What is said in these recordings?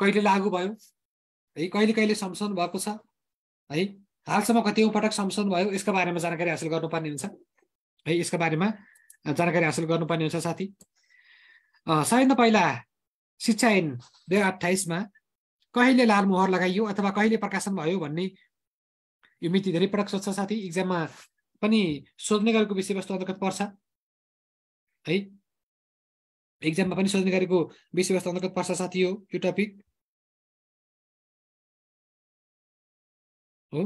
कहिले लागू भयो है कहिले कहिले संशोधन भएको छ है हालसम्म कतिौँ पटक संशोधन भयो यसको बारेमा जानकारी हासिल गर्नुपर्ने हुन्छ है यसको बारेमा जानकारी हासिल गर्नुपर्ने हुन्छ साथी सबैभन्दा पहिला शिक्षा ऐन दुई हजार अठाइसमा कहिले लालमोहर लगाइयो अथवा कहिले प्रकाशन भयो भन्ने यो मिति धेरै पटक सोध्छ साथी इक्जाममा पनि सोध्ने गरेको विषयवस्तु अन्तर्गत पर्छ है इक्जाममा पनि सोध्ने गरेको विषयवस्तु अन्तर्गत पर्छ साथी हो यो टपिक हो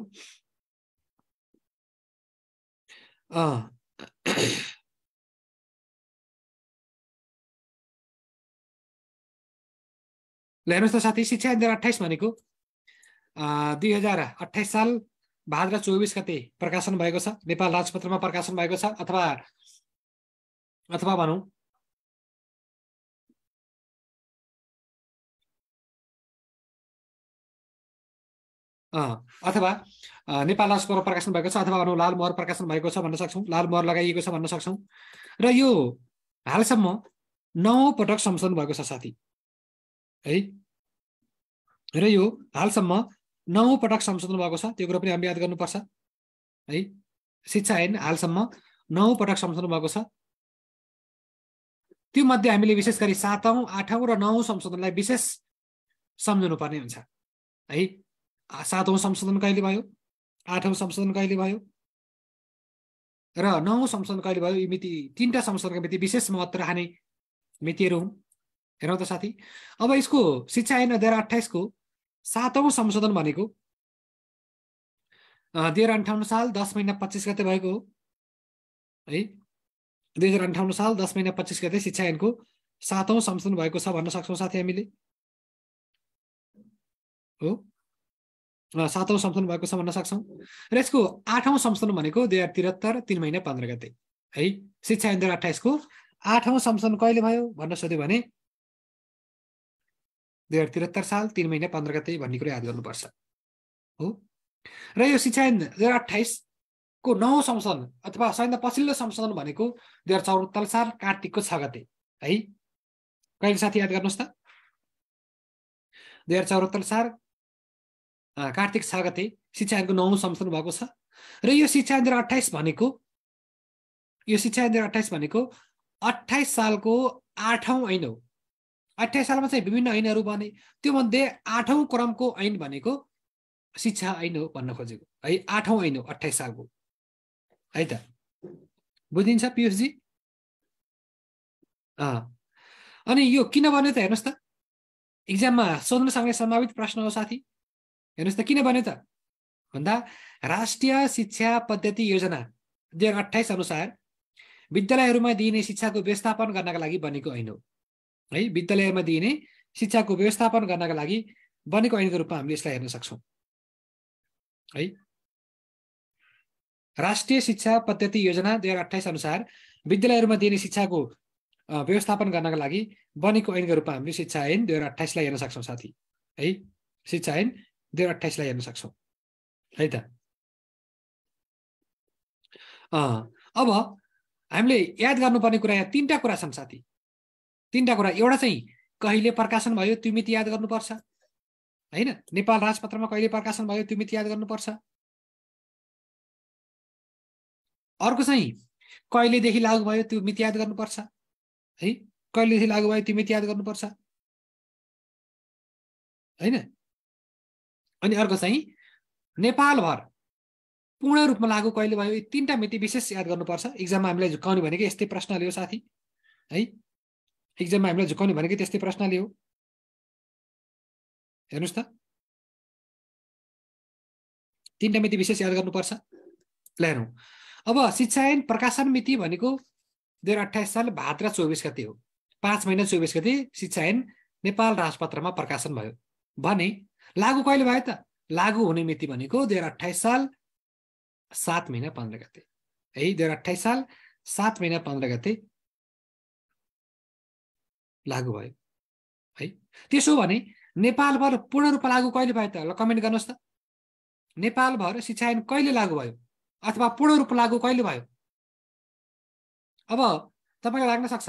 हेर्नुहोस् त साथी शिक्षा हजार अठाइस भनेको दुई हजार अठाइस साल भाद्र चौबिस गते प्रकाशन भएको छ नेपाल राजपत्रमा प्रकाशन भएको छ अथवा अथवा भनौँ अथवा नेपाल राजपर प्रकाशन भएको छ अथवा अरू लाल महर प्रकाशन भएको छ भन्न सक्छौँ लाल महर लगाइएको छ भन्न सक्छौँ र यो हालसम्म नौ पटक संशोधन भएको छ साथी है र यो हालसम्म नौ पटक संशोधन भएको छ त्यो कुरो पनि हामी याद गर्नुपर्छ है शिक्षा ऐन हालसम्म नौ पटक संशोधन भएको छ त्यो मध्ये हामीले विशेष गरी सातौँ आठौँ र नौ संशोधनलाई विशेष सम्झनु पर्ने हुन्छ है सातौँ संशोधन कहिले भयो आठौँ संशोधन कहिले भयो र नौ संशोधन कहिले भयो यी मिति तिनवटा संशोधनको मिति विशेष महत्त्व राख्ने मितिहरू हुन् हेरौँ त साथी अब यसको शिक्षा ऐन दुई हजार अठाइसको सातौँ संशोधन भनेको दुई हजार अन्ठाउन्न साल दस महिना पच्चिस गते भएको हो है दुई हजार अन्ठाउन्न साल दस महिना पच्चिस गते शिक्षा ऐनको सातौँ संशोधन भएको छ भन्न सक्छौँ साथी हामीले हो सातौँ संशोधन भएको छ भन्न सक्छौँ र यसको आठौँ संशोधन भनेको दुई हजार त्रिहत्तर तिन महिना पन्ध्र गते है शिक्षा दुई हजार अठाइसको आठौँ संशोधन कहिले भयो भन्न सोध्यो भने दुई हजार त्रिहत्तर साल तिन महिना पन्ध्र गते भन्ने कुरो याद गर्नुपर्छ हो र यो शिक्षा ऐन दुई हजार अठाइसको नौ संशोधन अथवा सबैभन्दा पछिल्लो संशोधन भनेको दुई हजार चौहत्तर साल कार्तिकको छ गते है कहिले साथी याद गर्नुहोस् त दुई हजार चौहत्तर साल कार्तिक छ सागते ऐनको नौ संशोधन भएको छ र यो शिक्षा दुई अठाइस भनेको यो शिक्षा दुई अठाइस भनेको अठाइस सालको आठौँ ऐन हो अठाइस सालमा चाहिँ विभिन्न ऐनहरू बने त्यो मध्ये आठौँ क्रमको ऐन भनेको शिक्षा ऐन हो भन्न खोजेको है आठौँ ऐन हो अठाइस सालको है त बुझिन्छ पियुषजी अनि यो किन भन्यो त हेर्नुहोस् त इक्जाममा सोध्न सक्ने सम्भावित प्रश्न हो साथी हेर्नुहोस् त किन भन्यो त भन्दा राष्ट्रिय शिक्षा पद्धति योजना दुई हजार अठाइस अनुसार विद्यालयहरूमा दिइने शिक्षाको व्यवस्थापन गर्नका लागि बनेको ऐन हो है विद्यालयमा दिइने शिक्षाको व्यवस्थापन गर्नका लागि बनेको ऐनको रूपमा हामीले यसलाई हेर्न सक्छौँ है राष्ट्रिय शिक्षा पद्धति योजना दुई हजार अठाइस अनुसार विद्यालयहरूमा दिइने शिक्षाको व्यवस्थापन गर्नका लागि बनेको ऐनको रूपमा हामीले शिक्षा ऐन दुई हजार अठाइसलाई हेर्न सक्छौँ साथी है शिक्षा ऐन दुई हजार अठाइसलाई हेर्न सक्छौँ है त अब हामीले याद गर्नुपर्ने कुरा यहाँ तिनवटा कुरा छन् साथी तिनवटा कुरा एउटा चाहिँ कहिले प्रकाशन भयो त्यो मिति याद गर्नुपर्छ होइन नेपाल राजपत्रमा कहिले प्रकाशन भयो त्यो मिति याद गर्नुपर्छ अर्को चाहिँ कहिलेदेखि लागु भयो त्यो मिति याद गर्नुपर्छ है कहिलेदेखि लागु भयो त्यो मिति याद गर्नुपर्छ होइन अनि अर्को चाहिँ नेपालभर पूर्ण रूपमा लागु कहिले भयो यी तिनवटा मिति विशेष याद गर्नुपर्छ इक्जाममा हामीलाई झुकाउने भनेको यस्तै प्रश्नले हो साथी है इक्जाममा हामीलाई झुकाउने भनेको त्यस्तै प्रश्नले हो हेर्नुहोस् त तिनवटा मिति विशेष याद गर्नुपर्छ ल हेरौँ अब शिक्षायन प्रकाशन मिति भनेको दुई हजार अठाइस साल भाद्र चौबिस गते हो पाँच महिना चौबिस गते शिक्षायन नेपाल राजपत्रमा प्रकाशन भयो भने लागु कहिले भयो त लागु हुने मिति भनेको दुई हजार अठाइस साल सात महिना पन्ध्र गते है दुई हजार अठाइस साल सात महिना पन्ध्र गते लागु भयो है त्यसो भने नेपालभर पूर्ण रूपमा लागु कहिले भयो त ल कमेन्ट गर्नुहोस् त नेपालभर शिक्षा ऐन कहिले लागू भयो अथवा पूर्ण रूपमा लागु कहिले भयो अब तपाईँलाई लाग्न सक्छ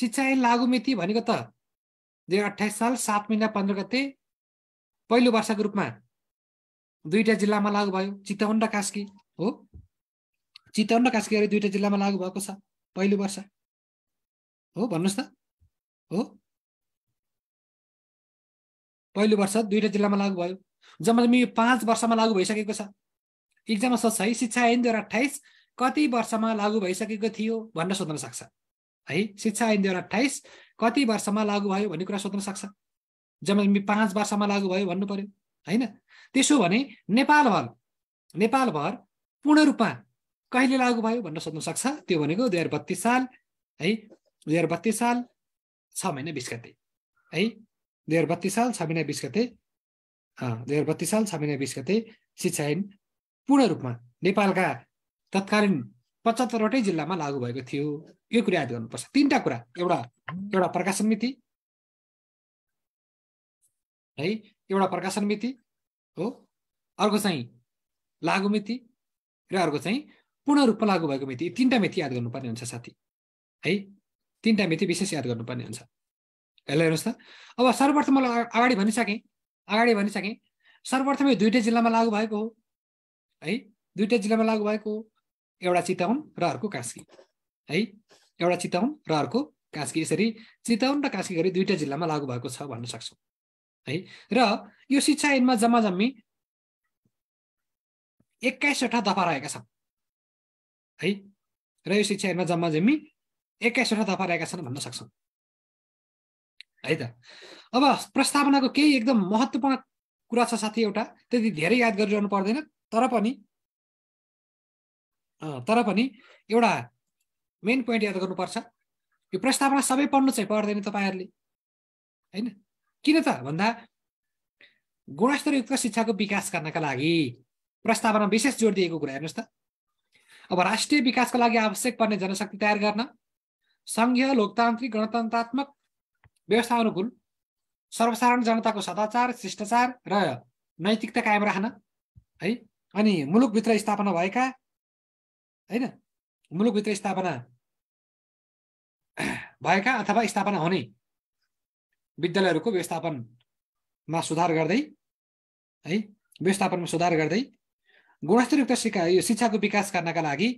शिक्षा ऐन लागु मिति भनेको त दुई हजार अठाइस साल सात महिना पन्ध्र गते पहिलो वर्षको रूपमा दुईवटा जिल्लामा लागु भयो चितवन र कास्की हो चितवन र कास्की गरी दुईवटा जिल्लामा लागु भएको छ पहिलो वर्ष हो भन्नुहोस् त हो पहिलो वर्ष दुईवटा जिल्लामा लागु भयो जम्मा जम्मी यो पाँच वर्षमा लागु भइसकेको छ इक्जाममा सोध्छ है शिक्षा ऐन दुई हजार अठाइस कति वर्षमा लागु भइसकेको थियो भनेर सोध्न सक्छ है शिक्षा ऐन दुई हजार अठाइस कति वर्षमा लागु भयो भन्ने कुरा सोध्न सक्छ जम्मा पाँच वर्षमा लागु भयो भन्नु पर्यो होइन त्यसो भने नेपालभर नेपालभर पूर्ण रूपमा कहिले लागु भयो भन्न सोध्नु सक्छ त्यो भनेको दुई हजार बत्तिस साल है दुई हजार बत्तिस साल छ महिना बिस गते है दुई हजार बत्तिस साल छ महिना बिस गते दुई हजार बत्तिस साल छ महिना बिस गते शिक्षा ऐन पूर्ण रूपमा नेपालका तत्कालीन पचहत्तरवटै जिल्लामा लागु भएको थियो यो कुरा याद गर्नुपर्छ तिनवटा कुरा एउटा एउटा प्रकाशन मिति है एउटा प्रकाशन मिति हो अर्को चाहिँ लागु मिति र अर्को चाहिँ पूर्ण रूपमा लागु भएको मिति तिनवटा मिति याद गर्नुपर्ने हुन्छ साथी है तिनवटा मिति विशेष याद गर्नुपर्ने हुन्छ यसलाई हेर्नुहोस् त अब सर्वप्रथम मलाई अगाडि भनिसकेँ अगाडि भनिसकेँ सर्वप्रथम यो दुइटै जिल्लामा लागु भएको हो है दुइटै जिल्लामा लागु भएको हो एउटा चितवन र अर्को कास्की है एउटा चितवन र अर्को कास्की यसरी चितवन र कास्की गरी दुइटै जिल्लामा लागु भएको छ भन्न सक्छौँ है र यो शिक्षा ऐनमा जम्मा जम्मी एक्काइसवटा दफा रहेका छन् है र यो शिक्षा ऐनमा जम्मा जम्मी एक्काइसवटा दफा रहेका छन् भन्न सक्छौँ है त अब प्रस्तावनाको केही एकदम महत्त्वपूर्ण कुरा छ साथी एउटा त्यति धेरै याद गरिरहनु पर्दैन तर पनि तर पनि एउटा मेन पोइन्ट याद गर्नुपर्छ यो प्रस्तावना सबै पढ्नु चाहिँ पर्दैन तपाईँहरूले होइन किन त भन्दा गुणस्तरयुक्त शिक्षाको विकास गर्नका लागि प्रस्तावना विशेष जोड दिएको कुरा हेर्नुहोस् त अब राष्ट्रिय विकासको लागि आवश्यक पर्ने जनशक्ति तयार गर्न सङ्घीय लोकतान्त्रिक गणतन्त्रात्मक व्यवस्था अनुकूल सर्वसाधारण जनताको सदाचार शिष्टाचार र नैतिकता कायम राख्न है अनि मुलुकभित्र स्थापना भएका होइन मुलुकभित्र स्थापना भएका अथवा स्थापना हुने विद्यालयहरूको व्यवस्थापनमा सुधार गर्दै है व्यवस्थापनमा सुधार गर्दै गुणस्तरयुक्त शिक्षा यो शिक्षाको विकास गर्नका लागि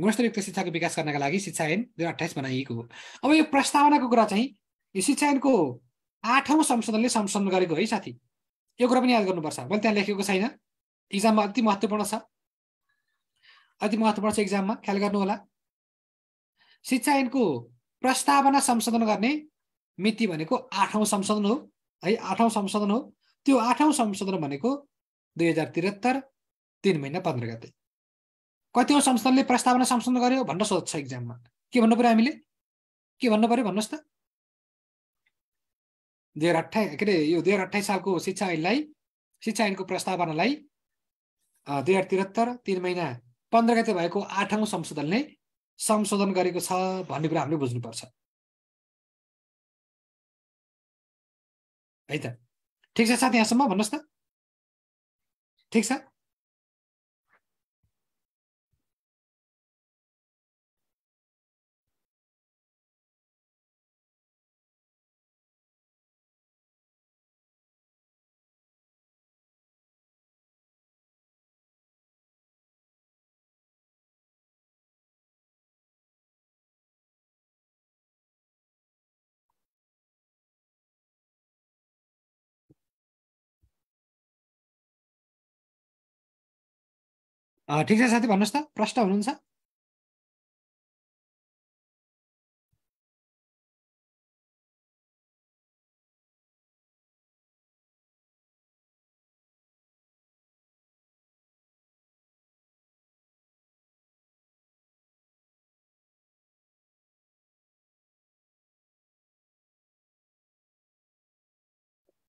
गुणस्तरयुक्त शिक्षाको विकास गर्नका लागि शिक्षा ऐन दुई अठाइस बनाइएको हो अब यो प्रस्तावनाको कुरा चाहिँ यो शिक्षा ऐनको आठौँ संशोधनले संशोधन गरेको है साथी यो कुरा पनि याद गर्नुपर्छ मैले त्यहाँ लेखेको छैन इक्जाममा अति महत्त्वपूर्ण छ अति महत्त्वपूर्ण छ इक्जाममा ख्याल होला शिक्षा ऐनको प्रस्तावना संशोधन गर्ने मिति भनेको आठौँ संशोधन हो है आठौँ संशोधन हो त्यो आठौँ संशोधन भनेको दुई हजार त्रिहत्तर तिन महिना पन्ध्र गते कतिवटा संशोधनले प्रस्तावना संशोधन गर्यो भनेर सोध्छ इक्जाममा के भन्नु पऱ्यो हामीले के भन्नु पऱ्यो भन्नुहोस् त दुई हजार अठाइस के अरे यो दुई हजार अठाइस सालको शिक्षा ऐनलाई शिक्षा ऐनको प्रस्तावनालाई दुई हजार त्रिहत्तर तिन महिना पन्ध्र गते भएको आठौँ संशोधनले संशोधन गरेको छ भन्ने कुरा हामीले बुझ्नुपर्छ है त ठिक छ साथी यहाँसम्म भन्नुहोस् त ठिक छ ठिक छ साथी भन्नुहोस् त प्रश्न हुनुहुन्छ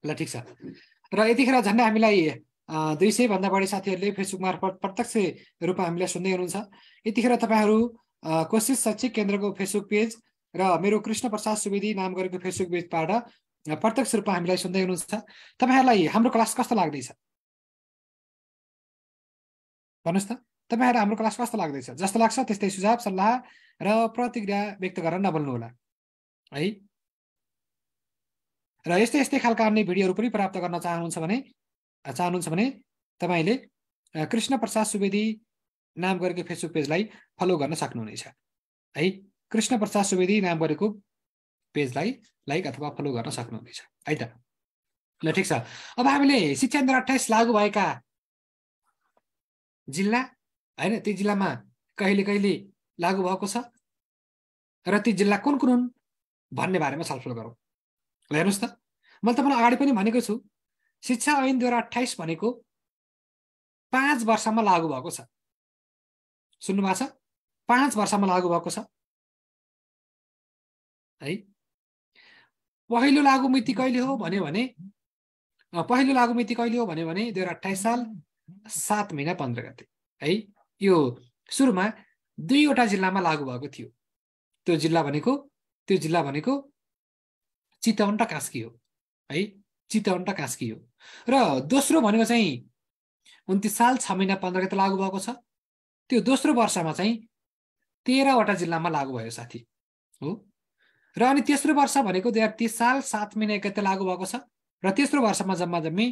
ल ठिक छ र यतिखेर झन्डै हामीलाई दुई भन्दा बढी साथीहरूले फेसबुक मार्फत प्रत्यक्ष रूपमा हामीलाई सुन्दै हुनुहुन्छ यतिखेर तपाईँहरू कोसिस शैक्षिक केन्द्रको फेसबुक पेज र मेरो कृष्ण प्रसाद सुवेदी नाम गरेको फेसबुक पेजबाट प्रत्यक्ष रूपमा हामीलाई सुन्दै हुनुहुन्छ तपाईँहरूलाई हाम्रो क्लास कस्तो लाग्दैछ भन्नुहोस् त तपाईँहरू हाम्रो क्लास कस्तो लाग्दैछ जस्तो लाग्छ त्यस्तै सुझाव सल्लाह र प्रतिक्रिया व्यक्त गरेर नबोल्नुहोला है र यस्तै यस्तै खालका अन्य भिडियोहरू पनि प्राप्त गर्न चाहनुहुन्छ भने चाहनुहुन्छ भने तपाईँले कृष्ण प्रसाद सुवेदी नाम गरेको फेसबुक पेजलाई फलो गर्न सक्नुहुनेछ है कृष्ण प्रसाद सुवेदी नाम गरेको पेजलाई लाइक अथवा फलो गर्न सक्नुहुनेछ है त ल ठिक छ अब हामीले शिक्षान्द्र अठाइस लागु भएका जिल्ला होइन ती जिल्लामा कहिले कहिले लागु भएको छ र ती जिल्ला कुन कुन हुन् भन्ने बारेमा छलफल गरौँ ल हेर्नुहोस् त मैले तपाईँलाई अगाडि पनि भनेको छु शिक्षा ऐन दुई हजार अठाइस भनेको पाँच वर्षमा लागु भएको छ सुन्नु भएको छ पाँच वर्षमा लागु भएको छ है पहिलो लागु मिति कहिले हो भन्यो भने पहिलो लागु मिति कहिले हो भन्यो भने दुई हजार अठाइस साल सात महिना पन्ध्र गते है यो सुरुमा दुईवटा जिल्लामा लागु भएको थियो त्यो जिल्ला भनेको त्यो जिल्ला भनेको चितवन र कास्की हो है चितवन र कास्की हो र दोस्रो भनेको चाहिँ उन्तिस साल छ महिना पन्ध्र गते लागु भएको छ त्यो दोस्रो वर्षमा चाहिँ तेह्रवटा जिल्लामा लागु भयो साथी हो र अनि तेस्रो वर्ष भनेको दुई हजार तिस साल सात महिना गते लागु भएको छ र तेस्रो वर्षमा जम्मा जम्मी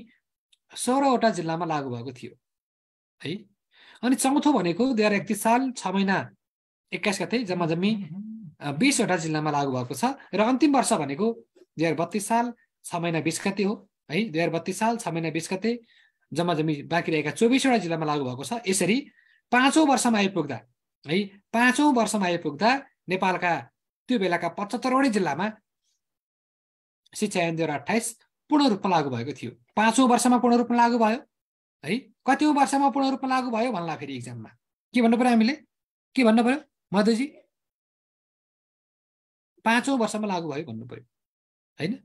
सोह्रवटा जिल्लामा लागु भएको थियो है अनि चौथो भनेको दुई हजार एकतिस साल छ महिना एक्काइस गते जम्मा जम्मी बिसवटा जिल्लामा लागु भएको छ र अन्तिम वर्ष भनेको दुई हजार बत्तिस साल छ महिना बिस गते हो है दुई हजार बत्तिस साल छ महिना बिस गते जम्मा जम्मी बाँकी रहेका चौबिसवटा जिल्लामा लागू भएको छ यसरी पाँचौँ वर्षमा आइपुग्दा है पाँचौँ वर्षमा आइपुग्दा नेपालका त्यो बेलाका पचहत्तरवटै जिल्लामा शिक्षा ऐन दुई हजार अठाइस पूर्ण रूपमा लागू भएको थियो पाँचौँ वर्षमा पूर्ण रूपमा लागू भयो है कतिौँ वर्षमा पूर्ण रूपमा लागू भयो भन्ला फेरि इक्जाममा के भन्नु पऱ्यो हामीले के भन्नु पऱ्यो मधुजी पाँचौँ वर्षमा लागू भयो भन्नु पऱ्यो होइन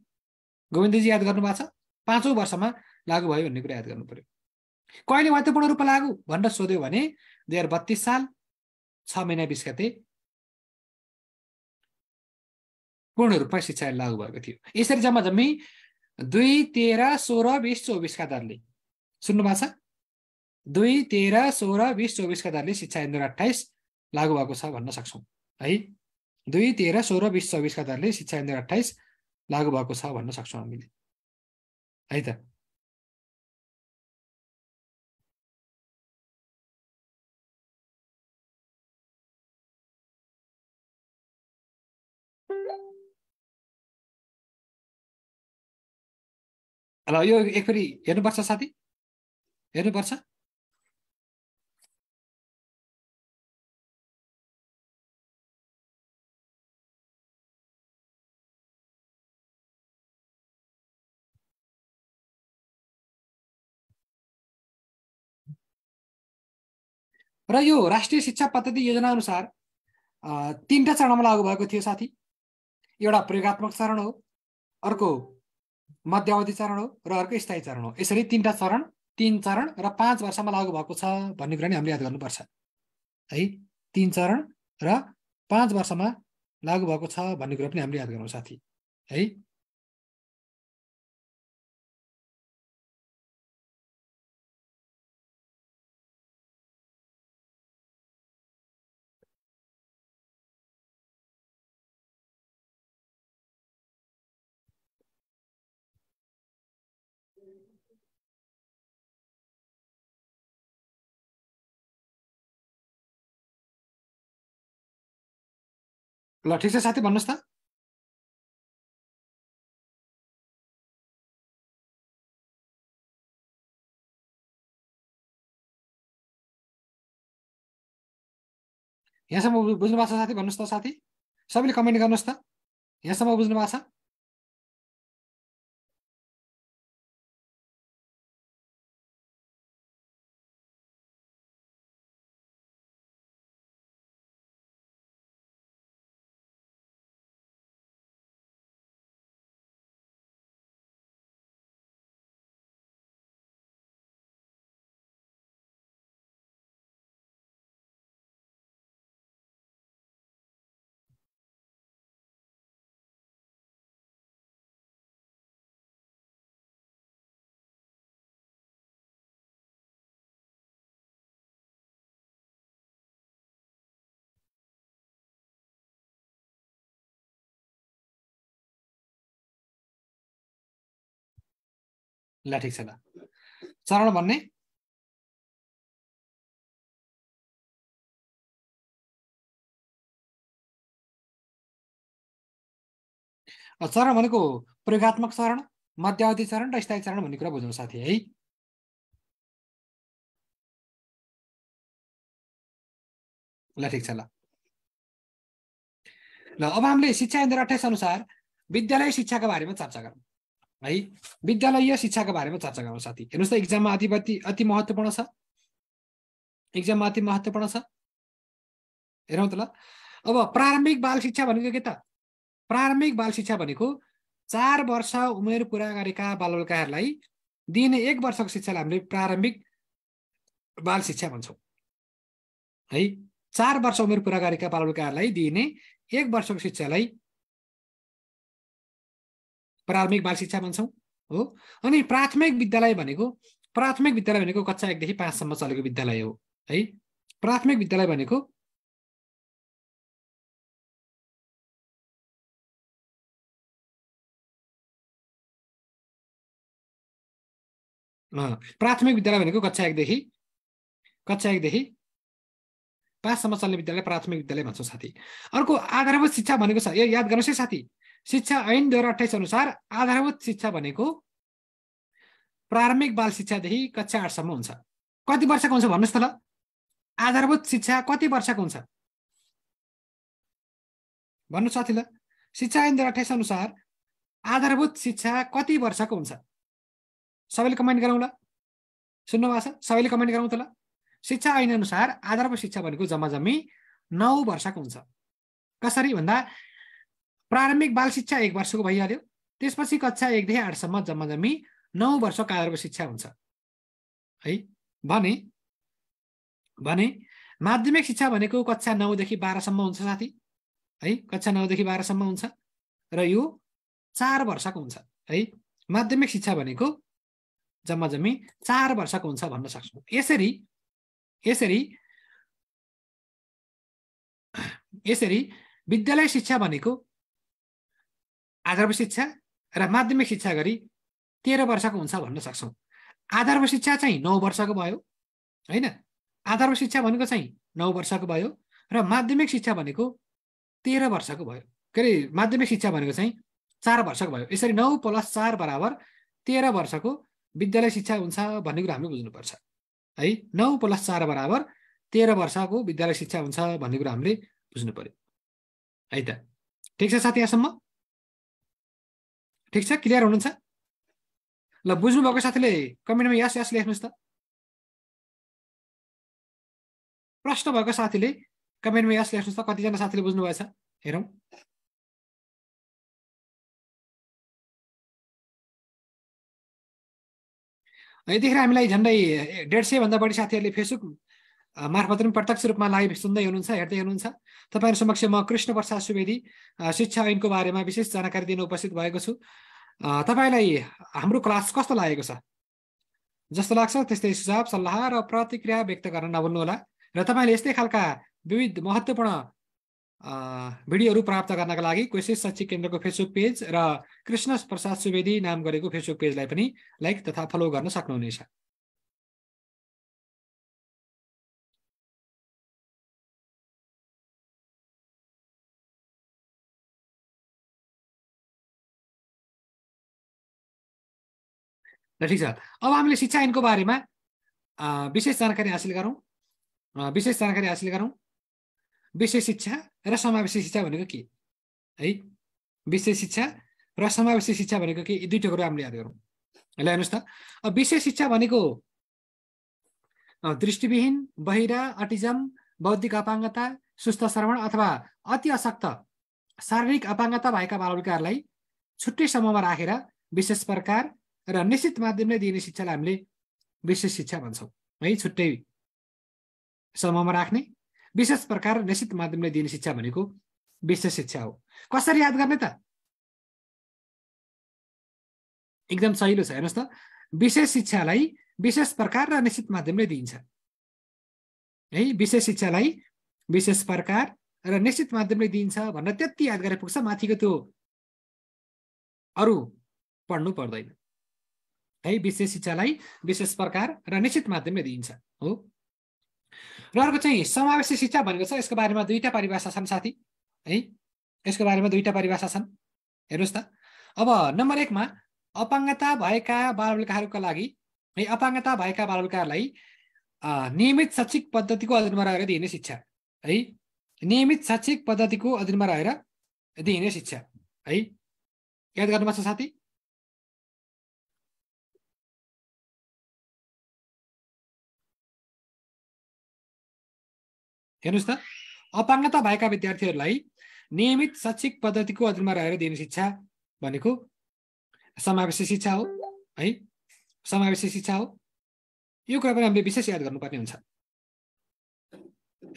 गोविन्दजी याद गर्नु भएको छ पाँचौँ वर्षमा लागु भयो भन्ने कुरा याद गर्नु पऱ्यो कहिले महत्त्वपूर्ण रूपमा लागु भनेर सोध्यो भने दुई हजार बत्तिस साल छ महिना बिस गते पूर्ण रूपमा शिक्षा लागु भएको थियो यसरी जम्मा जम्मी दुई तेह्र सोह्र बिस चौबिसका दरले सुन्नु भएको छ दुई तेह्र सोह्र बिस चौबिसका दरले शिक्षा दुई अठाइस लागु भएको छ भन्न सक्छौँ है दुई तेह्र सोह्र बिस चौबिसका दरले शिक्षा दुई अठाइस लागु भएको छ भन्न सक्छौँ हामीले है त ल यो एकफेरि हेर्नुपर्छ साथी हेर्नुपर्छ र यो राष्ट्रिय शिक्षा पद्धति योजना अनुसार तिनवटा चरणमा लागू भएको थियो साथी एउटा प्रयोगत्मक चरण हो अर्को मध्यावधि चरण हो र अर्को स्थायी चरण हो यसरी तिनवटा चरण तिन चरण र पाँच वर्षमा लागू भएको छ भन्ने कुरा नि हामीले याद गर्नुपर्छ है तिन चरण र पाँच वर्षमा लागू भएको छ भन्ने कुरा पनि हामीले याद गरौँ साथी है ल ठिक छ साथी भन्नुहोस् त यहाँसम्म बुझ्नु भएको छ साथी भन्नुहोस् त साथी सबैले कमेन्ट गर्नुहोस् त यहाँसम्म बुझ्नु भएको छ ल ठिक छ ल चरण भन्ने चरण भनेको प्रयोगत्मक चरण मध्यावधि चरण र स्थायी चरण भन्ने कुरा बुझ्नु साथी है ल ठिक छ ल ल अब हामीले शिक्षा अठाइस अनुसार विद्यालय शिक्षाको बारेमा चर्चा गरौँ है विद्यालय शिक्षाको बारेमा चर्चा गरौँ साथी हेर्नुहोस् त इक्जाममा अति अति महत्त्वपूर्ण छ इक्जाममा अति महत्त्वपूर्ण छ हेरौँ त ल अब प्रारम्भिक बाल शिक्षा भनेको के त प्रारम्भिक बाल शिक्षा भनेको चार वर्ष उमेर पुरा गरेका बालबालिकाहरूलाई दिने एक वर्षको शिक्षालाई हामीले प्रारम्भिक बाल शिक्षा भन्छौँ है चार वर्ष उमेर पुरा गरेका बालबालिकाहरूलाई दिइने एक वर्षको शिक्षालाई प्रारम्भिक बाल शिक्षा भन्छौँ हो अनि प्राथमिक विद्यालय भनेको प्राथमिक विद्यालय भनेको कक्षा एकदेखि पाँचसम्म चलेको विद्यालय हो है प्राथमिक विद्यालय भनेको प्राथमिक विद्यालय भनेको कक्षा एकदेखि कक्षा एकदेखि पाँचसम्म चल्ने विद्यालय प्राथमिक विद्यालय भन्छौँ साथी अर्को आधारभूत शिक्षा भनेको छ यो याद गर्नुहोस् है साथी शिक्षा ऐन दुई हजार अठाइस अनुसार आधारभूत शिक्षा भनेको प्रारम्भिक बाल शिक्षादेखि कक्षा आठसम्म हुन्छ कति वर्षको हुन्छ भन्नुहोस् त ल आधारभूत शिक्षा कति वर्षको हुन्छ भन्नु साथी ल शिक्षा ऐन दुई हजार अठाइस अनुसार आधारभूत शिक्षा कति वर्षको हुन्छ सबैले कमेन्ट गरौँ ल सुन्नु भएको छ सबैले कमेन्ट गरौँ त ल शिक्षा ऐन अनुसार आधारभूत शिक्षा भनेको जम्मा जम्मी नौ वर्षको हुन्छ कसरी भन्दा प्रारम्भिक बाल शिक्षा एक वर्षको भइहाल्यो त्यसपछि कक्षा एकदेखि आठसम्म जम्मा जम्मी नौ वर्षको आधारको शिक्षा हुन्छ है भने भने माध्यमिक शिक्षा भनेको कक्षा नौदेखि बाह्रसम्म हुन्छ साथी है कक्षा नौदेखि बाह्रसम्म हुन्छ र यो चार वर्षको हुन्छ है माध्यमिक शिक्षा भनेको जम्मा जम्मी चार वर्षको हुन्छ भन्न सक्छौँ यसरी यसरी यसरी विद्यालय शिक्षा भनेको आधारभूत शिक्षा र माध्यमिक शिक्षा गरी तेह्र वर्षको हुन्छ भन्न सक्छौँ आधारभूत शिक्षा चाहिँ नौ वर्षको भयो होइन आधारभूत शिक्षा भनेको चाहिँ नौ वर्षको भयो र माध्यमिक शिक्षा भनेको तेह्र वर्षको भयो के अरे माध्यमिक शिक्षा भनेको चाहिँ चार वर्षको भयो यसरी नौ प्लस चार बराबर तेह्र वर्षको विद्यालय शिक्षा हुन्छ भन्ने कुरा हामीले बुझ्नुपर्छ है नौ प्लस चार बराबर तेह्र वर्षको विद्यालय शिक्षा हुन्छ भन्ने कुरा हामीले बुझ्नु पऱ्यो है त ठिक छ साथी यहाँसम्म ठिक छ क्लियर हुनुहुन्छ ल बुझ्नुभएको साथीले कमेन्टमा यस यस लेख्नुहोस् त प्रश्न भएको साथीले कमेन्टमा यस लेख्नुहोस् त कतिजना साथीले बुझ्नुभएछ हेरौँ यतिखेर हामीलाई झन्डै डेढ सयभन्दा बढी साथीहरूले फेसबुक मार्फत पनि प्रत्यक्ष रूपमा लाइभ सुन्दै हुनुहुन्छ हेर्दै हुनुहुन्छ तपाईँहरू समक्ष म कृष्ण प्रसाद सुवेदी शिक्षा ऐनको बारेमा विशेष जानकारी दिन उपस्थित भएको छु तपाईँलाई हाम्रो क्लास कस्तो लागेको छ जस्तो लाग्छ त्यस्तै सुझाव सल्लाह र प्रतिक्रिया व्यक्त गर्न नभुल्नुहोला र तपाईँले यस्तै खालका विविध महत्त्वपूर्ण भिडियोहरू प्राप्त गर्नका लागि कोसिस शैक्षिक केन्द्रको फेसबुक पेज र कृष्ण प्रसाद सुवेदी नाम गरेको फेसबुक पेजलाई पनि लाइक तथा फलो गर्न सक्नुहुनेछ र ठिक छ अब हामीले शिक्षा ऐनको बारेमा विशेष जानकारी हासिल गरौँ विशेष जानकारी हासिल गरौँ विशेष शिक्षा र समावेशी शिक्षा भनेको के है विशेष शिक्षा र समावेशी शिक्षा भनेको के यी दुईवटा कुरो हामीले याद गरौँ ल हेर्नुहोस् त अब विशेष शिक्षा भनेको दृष्टिविहीन बहिरा अटिजम बौद्धिक अपाङ्गता सुस्थ श्रवण अथवा अति असक्त शारीरिक अपाङ्गता भएका बालबालिकाहरूलाई छुट्टै समूहमा राखेर विशेष प्रकार र निश्चित माध्यमले दिइने शिक्षालाई हामीले विशेष शिक्षा भन्छौँ है छुट्टै समूहमा राख्ने विशेष प्रकार निश्चित माध्यमले दिने शिक्षा भनेको विशेष शिक्षा हो कसरी याद गर्ने त एकदम सहिलो छ हेर्नुहोस् त विशेष शिक्षालाई विशेष प्रकार र निश्चित माध्यमले दिइन्छ है विशेष शिक्षालाई विशेष प्रकार र निश्चित माध्यमले दिइन्छ भनेर त्यति याद गरे पुग्छ माथिको त्यो अरू पढ्नु पर्दैन है विशेष शिक्षालाई विशेष प्रकार र निश्चित माध्यमले दिइन्छ हो र अर्को चाहिँ समावेशी शिक्षा भनेको छ यसको बारेमा दुईवटा परिभाषा छन् साथी है यसको बारेमा दुईवटा परिभाषा छन् हेर्नुहोस् त अब नम्बर एकमा अपाङ्गता भएका बालबालिकाहरूका लागि है अपाङ्गता भएका बालबालिकाहरूलाई नियमित शैक्षिक पद्धतिको अधीनमा रहेर दिइने शिक्षा है नियमित शैक्षिक पद्धतिको अधीनमा रहेर दिइने शिक्षा है याद गर्नुपर्छ साथी हेर्नुहोस् त अपाङ्गता भएका विद्यार्थीहरूलाई नियमित शैक्षिक पद्धतिको अधीनमा रहेर दिने शिक्षा भनेको समावेशी शिक्षा हो है समावेशी शिक्षा हो यो कुरा पनि हामीले विशेष याद गर्नुपर्ने हुन्छ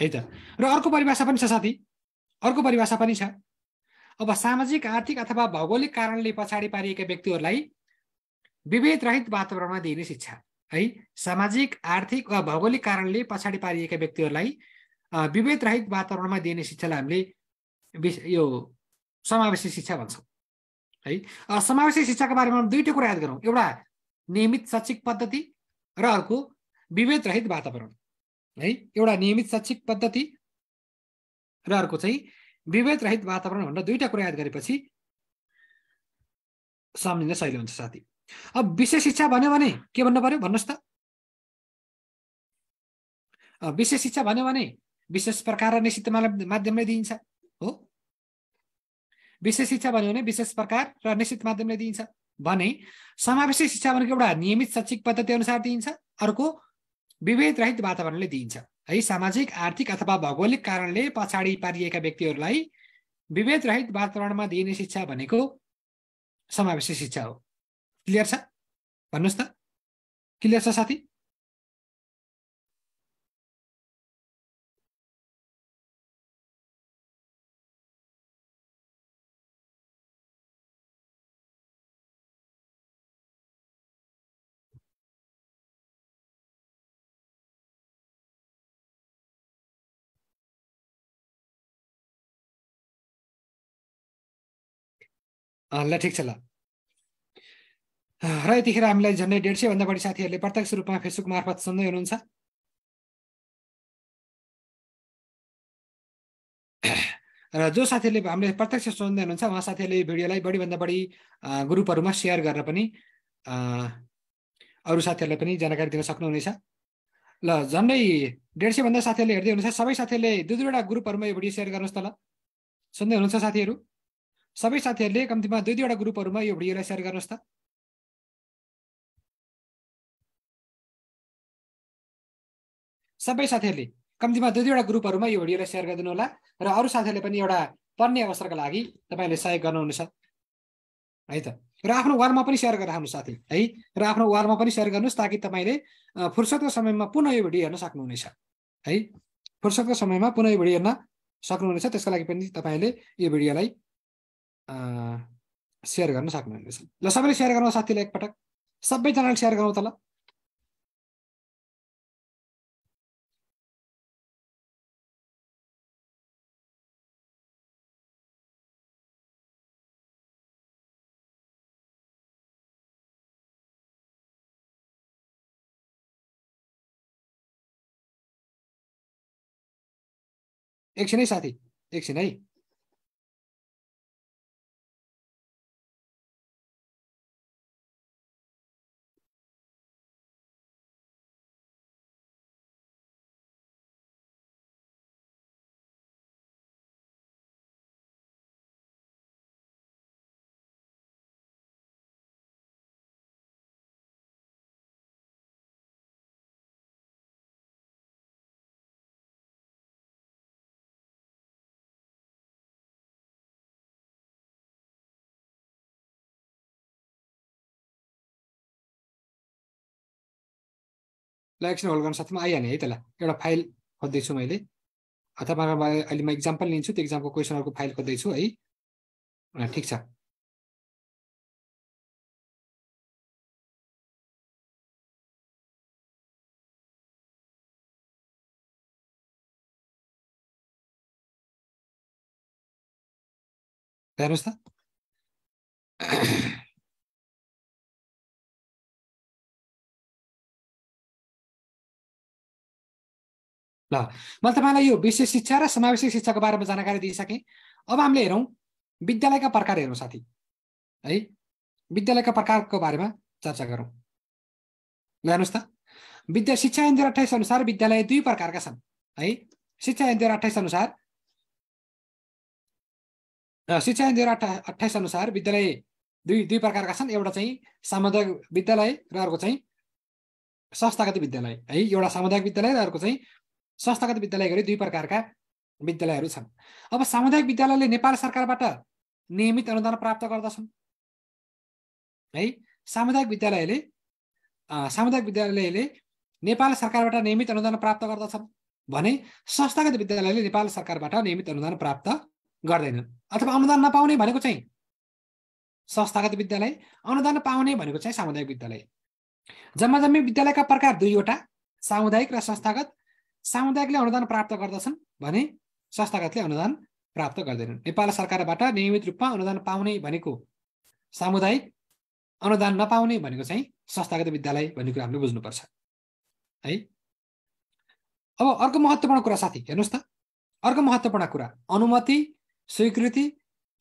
है त र अर्को परिभाषा पनि छ साथी अर्को परिभाषा पनि छ अब सामाजिक आर्थिक अथवा भौगोलिक कारणले पछाडि पारिएका व्यक्तिहरूलाई रहित वातावरणमा दिइने शिक्षा है सामाजिक आर्थिक वा भौगोलिक कारणले पछाडि पारिएका व्यक्तिहरूलाई विभेदरहित वातावरणमा दिने शिक्षालाई हामीले यो समावेशी शिक्षा भन्छौँ है समावेशी शिक्षाको बारेमा दुईवटा कुरा याद गरौँ एउटा नियमित शैक्षिक पद्धति र अर्को रहित वातावरण है एउटा नियमित शैक्षिक पद्धति र अर्को चाहिँ विभेदरहित वातावरण भनेर दुईवटा कुरा याद गरेपछि सम्झिन सहिलो हुन्छ साथी अब विशेष शिक्षा भन्यो भने के भन्नु पर्यो भन्नुहोस् त विशेष शिक्षा भन्यो भने विशेष प्रकार र निश्चित माध्यमले दिइन्छ हो विशेष शिक्षा भन्यो भने विशेष प्रकार र निश्चित माध्यमले दिइन्छ भने समावेशी शिक्षा भनेको एउटा नियमित शैक्षिक पद्धति अनुसार दिइन्छ अर्को विभेद रहित वातावरणले दिइन्छ है सामाजिक आर्थिक अथवा भौगोलिक कारणले पछाडि पारिएका व्यक्तिहरूलाई रहित वातावरणमा दिइने शिक्षा भनेको समावेशी शिक्षा हो क्लियर छ भन्नुहोस् त क्लियर छ साथी ल ठिक छ ल र यतिखेर हामीलाई झन्डै डेढ सयभन्दा बढी साथीहरूले प्रत्यक्ष रूपमा फेसबुक मार्फत सुन्दै हुनुहुन्छ र जो साथीहरूले हामीले प्रत्यक्ष सुन्दै हुनुहुन्छ उहाँ साथीहरूले भिडियोलाई बढीभन्दा बढी ग्रुपहरूमा सेयर गरेर पनि अरू साथीहरूलाई पनि जानकारी दिन सक्नुहुनेछ ल झन्डै डेढ सयभन्दा साथीहरूले हेर्दै हुनुहुन्छ सबै साथीहरूले दुई दुईवटा ग्रुपहरूमा यो भिडियो सेयर गर्नुहोस् त ल सुन्दै हुनुहुन्छ साथीहरू सबै साथीहरूले कम्तीमा दुई दुईवटा ग्रुपहरूमा यो भिडियोलाई सेयर गर्नुहोस् त सबै साथीहरूले कम्तीमा दुई दुईवटा ग्रुपहरूमा यो भिडियोलाई सेयर गरिदिनु होला र अरू साथीहरूले पनि एउटा पढ्ने अवसरको लागि तपाईँले सहयोग गर्नुहुनेछ है त र आफ्नो वालमा पनि सेयर गरेर आउनु साथी है र आफ्नो वालमा पनि सेयर गर्नुहोस् ताकि तपाईँले फुर्सदको समयमा पुनः यो भिडियो हेर्न सक्नुहुनेछ है फुर्सदको समयमा पुनः यो भिडियो हेर्न सक्नुहुनेछ त्यसको लागि पनि तपाईँले यो भिडियोलाई सेयर गर्न सक्नुहुनेछ ल सबैले सेयर गर्नु साथीलाई एकपटक सबैजनाले सेयर गरौँ त ल एकछिन है साथी एकछिन है ल एकछिन होल्ड गर्न साथमा आइहाल्ने है त्यसलाई एउटा फाइल खोज्दैछु मैले अथवा अहिले म इक्जाम्पल लिन्छु त्यो इक्जामको क्वेसनहरूको फाइल खोज्दैछु है ठिक छ हेर्नुहोस् त ल मैले तपाईँलाई यो विशेष शिक्षा र समावेशिक शिक्षाको बारेमा जानकारी दिइसकेँ अब हामीले हेरौँ विद्यालयका प्रकार हेरौँ साथी है विद्यालयका प्रकारको बारेमा चर्चा गरौँ ल हेर्नुहोस् त विद्या शिक्षा ऐन अठाइस अनुसार विद्यालय दुई प्रकारका छन् है शिक्षा ऐन अठाइस अनुसार शिक्षा ऐन अठा अठाइस अनुसार विद्यालय दुई दुई प्रकारका छन् एउटा चाहिँ सामुदायिक विद्यालय र अर्को चाहिँ संस्थागत विद्यालय है एउटा सामुदायिक विद्यालय र अर्को चाहिँ संस्थागत विद्यालय गरी दुई प्रकारका विद्यालयहरू छन् अब सामुदायिक विद्यालयले नेपाल सरकारबाट नियमित अनुदान प्राप्त गर्दछन् है सामुदायिक विद्यालयले सामुदायिक विद्यालयले नेपाल सरकारबाट नियमित अनुदान प्राप्त गर्दछन् भने संस्थागत विद्यालयले नेपाल सरकारबाट नियमित अनुदान प्राप्त गर्दैनन् अथवा अनुदान नपाउने भनेको चाहिँ संस्थागत विद्यालय अनुदान पाउने भनेको चाहिँ सामुदायिक विद्यालय जम्मा जम्मी विद्यालयका प्रकार दुईवटा सामुदायिक र संस्थागत सामुदायिकले अनुदान प्राप्त गर्दछन् भने संस्थागतले अनुदान प्राप्त गर्दैनन् नेपाल सरकारबाट नियमित रूपमा अनुदान पाउने भनेको सामुदायिक अनुदान नपाउने भनेको चाहिँ संस्थागत विद्यालय भन्ने कुरा हामीले बुझ्नुपर्छ है अब अर्को महत्त्वपूर्ण कुरा साथी हेर्नुहोस् त अर्को महत्त्वपूर्ण कुरा अनुमति स्वीकृति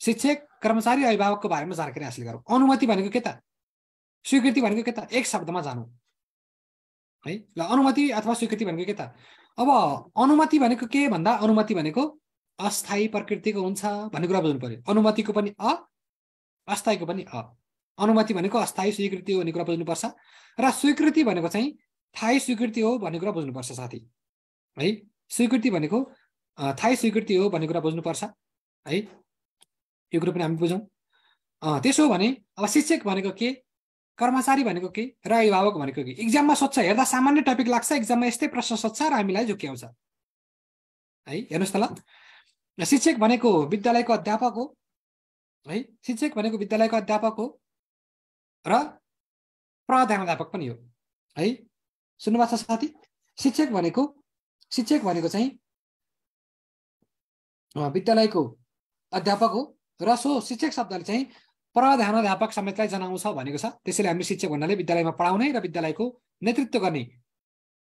शिक्षक कर्मचारी अभिभावकको बारेमा जानकारी हासिल गरौँ अनुमति भनेको के त स्वीकृति भनेको के त एक शब्दमा जानु है ल अनुमति अथवा स्वीकृति भनेको के त अब अनुमति भनेको के भन्दा अनुमति भनेको अस्थायी प्रकृतिको हुन्छ भन्ने कुरा बुझ्नु पऱ्यो अनुमतिको पनि अ अस्थायीको पनि अ अनुमति भनेको अस्थायी स्वीकृति हो भन्ने कुरा बुझ्नुपर्छ र स्वीकृति भनेको चाहिँ थायी स्वीकृति हो भन्ने कुरा बुझ्नुपर्छ साथी है स्वीकृति भनेको थायी स्वीकृति हो भन्ने कुरा बुझ्नुपर्छ है यो कुरो पनि हामी बुझौँ त्यसो भने अब शिक्षक भनेको के कर्मचारी भनेको के र अभिभावक भनेको के इक्जाममा सोध्छ हेर्दा सामान्य टपिक लाग्छ इक्जाममा यस्तै प्रश्न सोध्छ र हामीलाई झुक्याउँछ है हेर्नुहोस् त ल शिक्षक भनेको विद्यालयको अध्यापक हो है शिक्षक भनेको विद्यालयको अध्यापक हो र प्रधानाध्यापक पनि हो है सुन्नुभएको छ साथी शिक्षक भनेको शिक्षक भनेको चाहिँ विद्यालयको अध्यापक हो र सो शिक्षक शब्दले चाहिँ अध्यापक समेतलाई जनाउँछ भनेको छ त्यसैले हामी शिक्षक भन्नाले विद्यालयमा पढाउने र विद्यालयको नेतृत्व गर्ने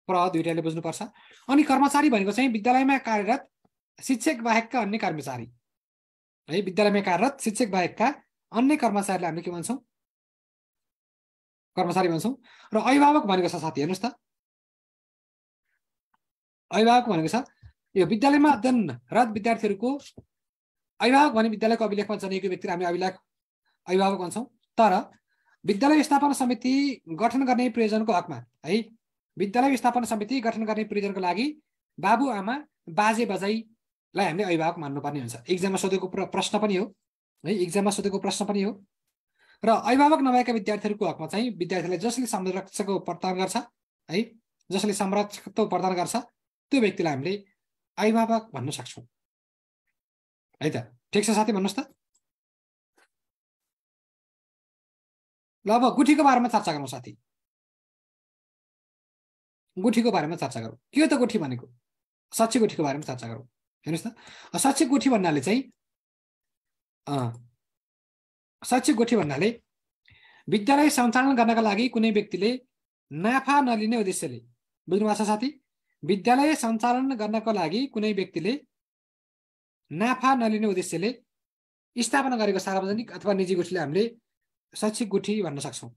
प्र दुइटाले बुझ्नुपर्छ अनि कर्मचारी भनेको चाहिँ विद्यालयमा कार्यरत शिक्षक बाहेकका अन्य कर्मचारी है विद्यालयमा कार्यरत शिक्षक बाहेकका अन्य कर्मचारीलाई हामी के भन्छौँ कर्मचारी भन्छौँ र अभिभावक भनेको छ साथी हेर्नुहोस् त अभिभावक भनेको छ यो विद्यालयमा अध्ययनरत विद्यार्थीहरूको अभिभावक भने विद्यालयको अभिलेखमा जनाइएको व्यक्ति हामी अभिलेख अभिभावक भन्छौँ तर विद्यालय स्थापना समिति गठन गर्ने प्रयोजनको हकमा है विद्यालय स्थापना समिति गठन गर्ने प्रयोजनको लागि बाबुआमा बाजे बजाइलाई हामीले अभिभावक मान्नुपर्ने हुन्छ इक्जाममा सोधेको प्रश्न पनि हो है इक्जाममा सोधेको प्रश्न पनि हो र अभिभावक नभएका विद्यार्थीहरूको हकमा चाहिँ विद्यार्थीलाई जसले संरक्षको प्रदान गर्छ है जसले संरक्षकत्व प्रदान गर्छ त्यो व्यक्तिलाई हामीले अभिभावक भन्न सक्छौँ है त ठिक छ साथी भन्नुहोस् त ल अब गुठीको बारेमा चर्चा गरौँ साथी गुठीको बारेमा चर्चा गरौँ के हो त गुठी भनेको सच्ची गुठीको बारेमा चर्चा गरौँ हेर्नुहोस् त सच्ची गुठी भन्नाले चाहिँ सच्ची गुठी भन्नाले विद्यालय सञ्चालन गर्नका लागि कुनै व्यक्तिले नाफा नलिने उद्देश्यले बुझ्नुभएको छ साथी विद्यालय सञ्चालन गर्नको लागि कुनै व्यक्तिले नाफा नलिने उद्देश्यले स्थापना गरेको सार्वजनिक अथवा निजी गुठीले हामीले शैक्षिक गुठी भन्न सक्छौँ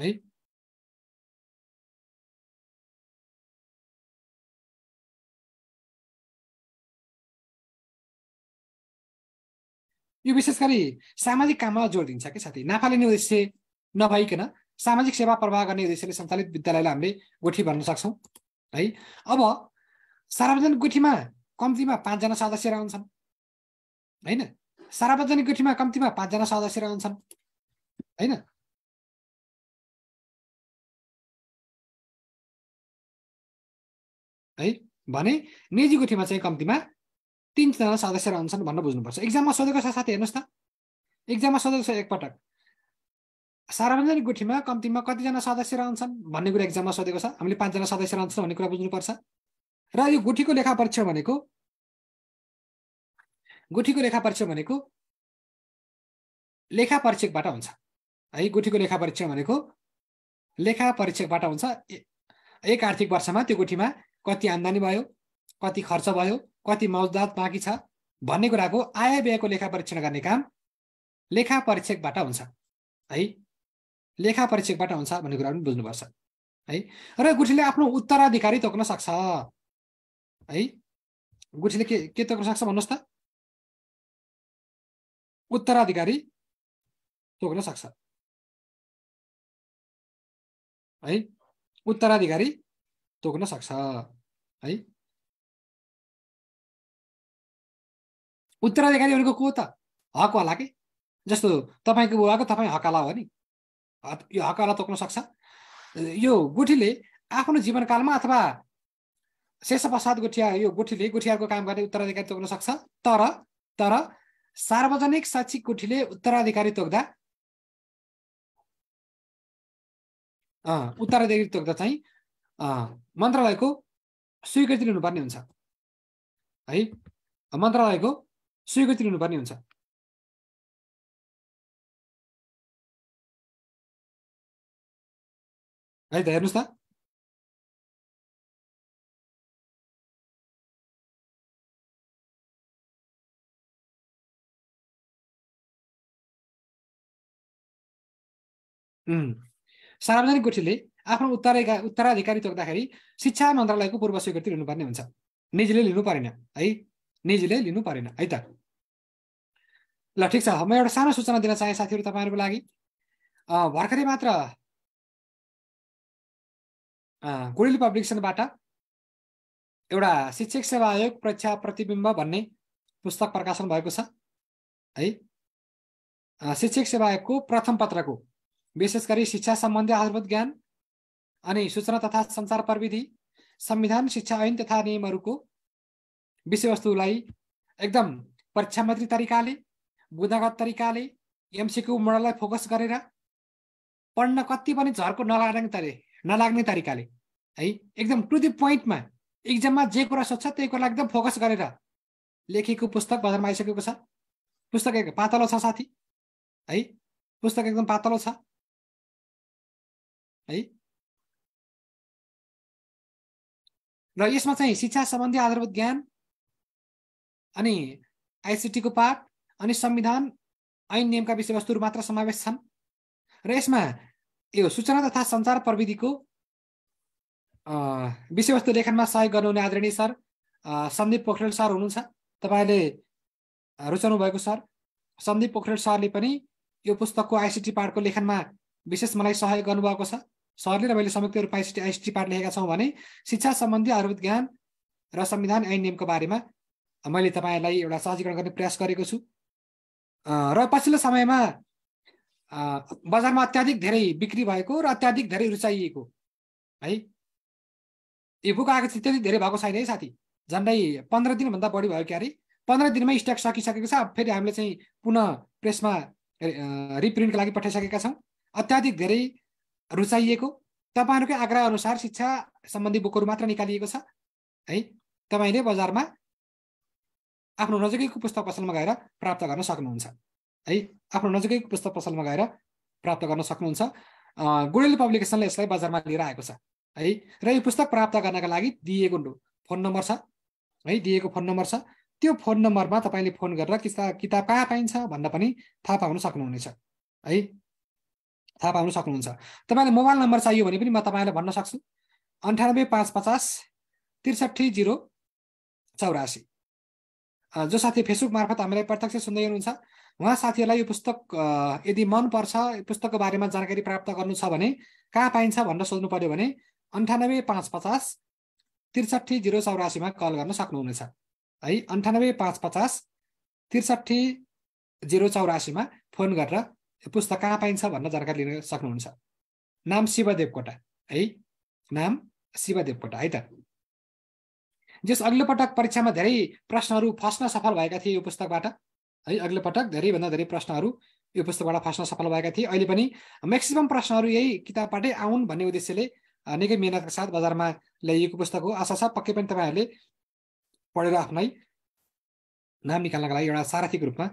है यो विशेष गरी सामाजिक काममा जोड दिन्छ कि साथी नाफा लिने उद्देश्य नभइकन सामाजिक सेवा प्रवाह गर्ने उद्देश्यले सञ्चालित विद्यालयलाई हामीले गुठी भन्न सक्छौँ है अब सार्वजनिक गुठीमा कम्तीमा पाँचजना सदस्य रहन्छन् होइन सार्वजनिक गुठीमा कम्तीमा पाँचजना सदस्य रहन्छन् होइन है भने निजी गुठीमा चाहिँ कम्तीमा तिनजना सदस्य रहन्छन् भनेर बुझ्नुपर्छ एक्जाममा सोधेको छ साथै हेर्नुहोस् त एक्जाममा सोधेको छ एकपटक सार्वजनिक गुठीमा कम्तीमा कतिजना सदस्य रहन्छन् भन्ने कुरा एक्जाममा सोधेको छ हामीले पाँचजना सदस्य रहन्छन् भन्ने कुरा बुझ्नुपर्छ र यो गुठीको लेखा परीक्षा भनेको गुठीको लेखा परीक्षण भनेको लेखा परीक्षकबाट हुन्छ है गुठीको लेखा परीक्षण भनेको लेखा परीक्षकबाट हुन्छ एक आर्थिक वर्षमा त्यो गुठीमा कति आम्दानी भयो कति खर्च भयो कति मौजदात बाँकी छ भन्ने कुराको आय व्ययको लेखा परीक्षण गर्ने काम लेखा परीक्षकबाट हुन्छ है लेखा परीक्षकबाट हुन्छ भन्ने कुरा पनि बुझ्नुपर्छ है र गुठीले आफ्नो उत्तराधिकारी तोक्न सक्छ है गुठीले के के तोक्न सक्छ भन्नुहोस् त उत्तराधिकारी तोक्न सक्छ है उत्तराधिकारी तोक्न सक्छ है उत्तराधिकारी भनेको को त हक होला कि जस्तो तपाईँको बुवाको तपाईँ हकाला हो नि यो हकाला तोक्न सक्छ यो गुठीले आफ्नो जीवनकालमा अथवा शेष प्रसाद गुठिया यो गुठीले गुठियाको काम गर्ने उत्तराधिकारी तोक्न सक्छ तर तर सार्वजनिक शैक्षिक कोठीले उत्तराधिकारी तोक्दा उत्तराधिकारी तोक्दा चाहिँ मन्त्रालयको स्वीकृति लिनुपर्ने हुन्छ है मन्त्रालयको स्वीकृति लिनुपर्ने हुन्छ है त हेर्नुहोस् त सार्वजनिक गोठीले आफ्नो उत्तराधिका उत्तराधिकारी तोक्दाखेरि शिक्षा मन्त्रालयको पूर्व स्वीकृति लिनुपर्ने हुन्छ निजीले लिनु परेन है निजीले लिनु परेन है त ल ठिक छ म एउटा सानो सूचना दिन चाहेँ साथीहरू तपाईँहरूको लागि भर्खरै मात्र गुडेली पब्लिकेसनबाट एउटा शिक्षक सेवा आयोग परीक्षा प्रतिबिम्ब भन्ने पुस्तक प्रकाशन भएको छ है शिक्षक सेवा आयोगको प्रथम पत्रको विशेष गरी शिक्षा सम्बन्धी आधारभूत ज्ञान अनि सूचना तथा सञ्चार प्रविधि संविधान शिक्षा ऐन तथा नियमहरूको विषयवस्तुलाई एकदम परीक्षा परीक्षामात्री तरिकाले बुदागत तरिकाले एमसिक्यू मोडललाई फोकस गरेर पढ्न कति पनि झर्को नलाग्ने तरि नलाग्ने तरिकाले है एकदम टु दि पोइन्टमा इक्जाममा जे कुरा सोध्छ त्यही कुरालाई एकदम फोकस गरेर लेखेको पुस्तक बजारमा आइसकेको छ पुस्तक पातलो छ साथी है पुस्तक एकदम पातलो छ है र यसमा चाहिँ शिक्षा सम्बन्धी आधारभूत ज्ञान अनि आइसिटीको पाठ अनि संविधान ऐन नियमका विषयवस्तुहरू मात्र समावेश छन् र यसमा यो सूचना तथा सञ्चार प्रविधिको विषयवस्तु लेखनमा सहयोग गर्नुहुने आदरणीय सर सन्दीप पोखरेल सर हुनुहुन्छ तपाईँले रुचाउनु भएको सर सन्दीप पोखरेल सरले पनि यो पुस्तकको आइसिटी पाठको लेखनमा विशेष मलाई सहयोग गर्नुभएको छ सरले र मैले रूपमा एसटी आइसिटी पाठ लेखेका छौँ भने शिक्षा सम्बन्धी आधारभूत ज्ञान र संविधान ऐन नियमको बारेमा मैले तपाईँलाई एउटा सहजीकरण गर्ने प्रयास गरेको छु र पछिल्लो समयमा बजारमा अत्याधिक धेरै बिक्री भएको र अत्याधिक धेरै रुचाइएको है यो बुक आएको चाहिँ त्यति धेरै भएको छैन है साथी झन्डै पन्ध्र दिनभन्दा बढी भयो क्यारे पन्ध्र दिनमै स्टक सकिसकेको छ अब फेरि हामीले चाहिँ पुनः प्रेसमा रिप्रिन्टको लागि पठाइसकेका छौँ अत्याधिक धेरै रुचाइएको तपाईँहरूकै आग्रह अनुसार शिक्षा सम्बन्धी बुकहरू मात्र निकालिएको छ है तपाईँले बजारमा आफ्नो नजिकैको पुस्तक पसलमा गएर प्राप्त गर्न सक्नुहुन्छ है आफ्नो नजिकैको पुस्तक पसलमा गएर प्राप्त गर्न सक्नुहुन्छ गुडेल पब्लिकेसनले यसलाई बजारमा लिएर आएको छ है र यो पुस्तक प्राप्त गर्नका लागि दिएको फोन नम्बर छ है दिएको फोन नम्बर छ त्यो फोन नम्बरमा तपाईँले फोन गरेर किताब किताब कहाँ पाइन्छ भन्दा पनि थाहा पाउन सक्नुहुनेछ है थाहा पाउन सक्नुहुन्छ तपाईँलाई मोबाइल नम्बर चाहियो भने पनि म तपाईँलाई भन्न सक्छु अन्ठानब्बे पाँच पचास त्रिसठी जिरो चौरासी जो साथी फेसबुक मार्फत हामीलाई प्रत्यक्ष सुन्दै हुनुहुन्छ उहाँ साथीहरूलाई यो पुस्तक यदि मनपर्छ पुस्तकको बारेमा जानकारी प्राप्त गर्नु छ भने कहाँ पाइन्छ भनेर सोध्नु पर्यो भने अन्ठानब्बे पाँच पचास त्रिसठी जिरो चौरासीमा कल गर्न सक्नुहुनेछ है अन्ठानब्बे पाँच पचास त्रिसठी जिरो चौरासीमा फोन गरेर यो पुस्तक कहाँ पाइन्छ भन्न जानकारी लिन सक्नुहुन्छ नाम शिवदेव कोटा है नाम शिवदेव कोटा है त जस अघिल्लो पटक परीक्षामा धेरै प्रश्नहरू फस्न सफल भएका थिए यो पुस्तकबाट है अघिल्लो पटक धेरैभन्दा धेरै प्रश्नहरू यो पुस्तकबाट फस्न सफल भएका थिए अहिले पनि म्याक्सिमम् प्रश्नहरू यही किताबबाटै आउन् भन्ने उद्देश्यले निकै मिहिनेतका साथ बजारमा ल्याइएको पुस्तक हो आशा छ पक्कै पनि तपाईँहरूले पढेर आफ्नै नाम निकाल्नका लागि एउटा सारथिक रूपमा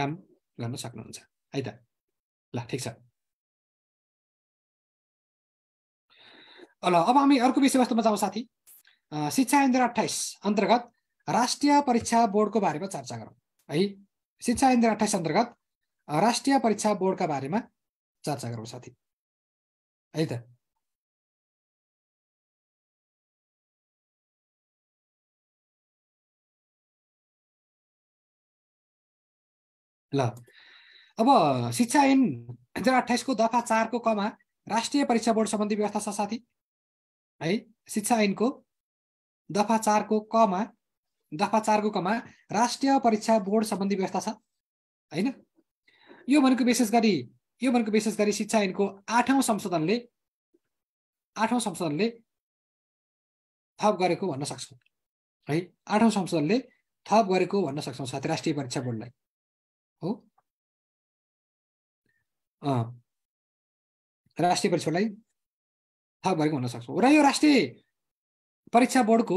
काम गर्न सक्नुहुन्छ है त ल ठिक छ ल अब हामी अर्को विषयवस्तुमा जाउँ साथी शिक्षा इन्द्र अठाइस अन्तर्गत राष्ट्रिय परीक्षा बोर्डको बारेमा चर्चा गरौँ है शिक्षा इन्द्र अठाइस अन्तर्गत राष्ट्रिय परीक्षा बोर्डका बारेमा चर्चा गरौँ साथी है त ल अब शिक्षा ऐन दुई हजार अठाइसको दफा चारको कमा राष्ट्रिय परीक्षा बोर्ड सम्बन्धी व्यवस्था छ साथी है शिक्षा ऐनको दफा चारको कमा दफा चारको कमा राष्ट्रिय परीक्षा बोर्ड सम्बन्धी व्यवस्था छ होइन यो भनेको विशेष गरी यो भनेको विशेष गरी शिक्षा ऐनको आठौँ संशोधनले आठौँ संशोधनले थप गरेको भन्न सक्छौँ है आठौँ संशोधनले थप गरेको भन्न सक्छौँ साथी राष्ट्रिय परीक्षा बोर्डलाई हो राष्ट्रिय परीक्षालाई थाहा भएको हुन सक्छ र यो राष्ट्रिय परीक्षा बोर्डको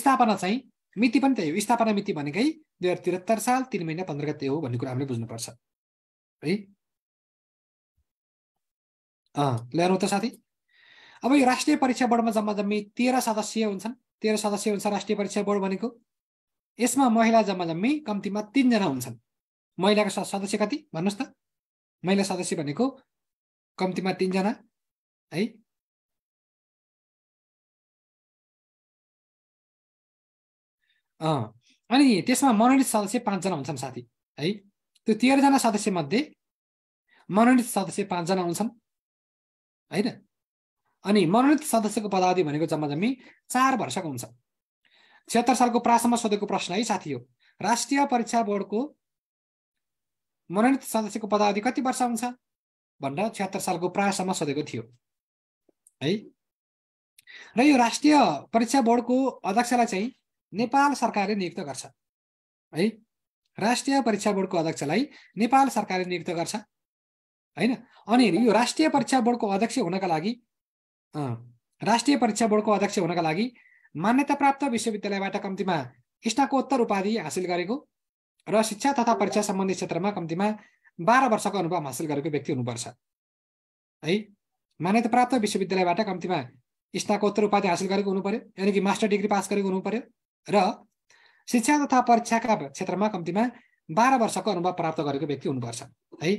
स्थापना चाहिँ मिति पनि त्यही हो स्थापना मिति भनेकै दुई हजार त्रिहत्तर साल तिन महिना पन्ध्र गते हो भन्ने कुरा हामीले बुझ्नुपर्छ है ल्याउनु त साथी अब यो राष्ट्रिय परीक्षा बोर्डमा जम्मा जम्मी तेह्र सदस्यीय हुन्छन् तेह्र सदस्य हुन्छ राष्ट्रिय परीक्षा बोर्ड भनेको यसमा महिला जम्मा जम्मी कम्तीमा तिनजना हुन्छन् महिलाको सदस्य कति भन्नुहोस् त महिला सदस्य भनेको कम्तीमा तिनजना है अनि त्यसमा मनोनित सदस्य पाँचजना हुन्छन् साथी है त्यो तेह्रजना सदस्यमध्ये मनोनित सदस्य पाँचजना हुन्छन् होइन अनि मनोनित सदस्यको पदावधि भनेको जम्मा जम्मी चार वर्षको हुन्छ छिहत्तर सालको प्रासम्म सोधेको प्रश्न है साथी हो राष्ट्रिय परीक्षा बोर्डको मनोनित सदस्यको पदावधि कति वर्ष हुन्छ भनेर छिहत्तर सालको प्रायसम्म सोधेको थियो है र यो राष्ट्रिय परीक्षा बोर्डको अध्यक्षलाई चाहिँ नेपाल सरकारले नियुक्त गर्छ है राष्ट्रिय परीक्षा बोर्डको अध्यक्षलाई नेपाल सरकारले नियुक्त गर्छ होइन अनि यो राष्ट्रिय परीक्षा बोर्डको अध्यक्ष हुनका लागि राष्ट्रिय परीक्षा बोर्डको अध्यक्ष हुनका लागि मान्यता प्राप्त विश्वविद्यालयबाट कम्तीमा स्नाकोत्तर उपाधि हासिल गरेको र शिक्षा तथा परीक्षा सम्बन्धी क्षेत्रमा कम्तीमा बाह्र वर्षको अनुभव हासिल गरेको व्यक्ति हुनुपर्छ है मान्यता प्राप्त विश्वविद्यालयबाट कम्तीमा स्नाकोत्तर उपाधि हासिल गरेको हुनु पर्यो यानि कि मास्टर डिग्री पास गरेको हुनु पर्यो र शिक्षा तथा परीक्षाका क्षेत्रमा कम्तीमा बाह्र वर्षको अनुभव प्राप्त गरेको व्यक्ति हुनुपर्छ है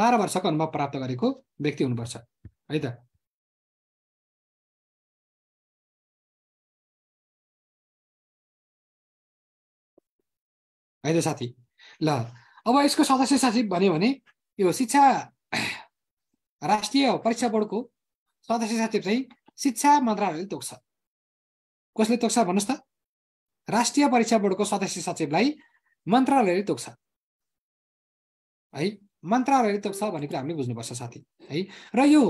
बाह्र वर्षको अनुभव प्राप्त गरेको व्यक्ति हुनुपर्छ है त है त साथी ल अब यसको सदस्य सचिव भन्यो भने यो शिक्षा राष्ट्रिय परीक्षा बोर्डको सदस्य सचिव चाहिँ शिक्षा मन्त्रालयले तोक्छ कसले तोक्छ भन्नुहोस् त राष्ट्रिय परीक्षा बोर्डको सदस्य सचिवलाई मन्त्रालयले तोक्छ है मन्त्रालयले तोक्छ भन्ने कुरा हामीले बुझ्नुपर्छ साथी है र यो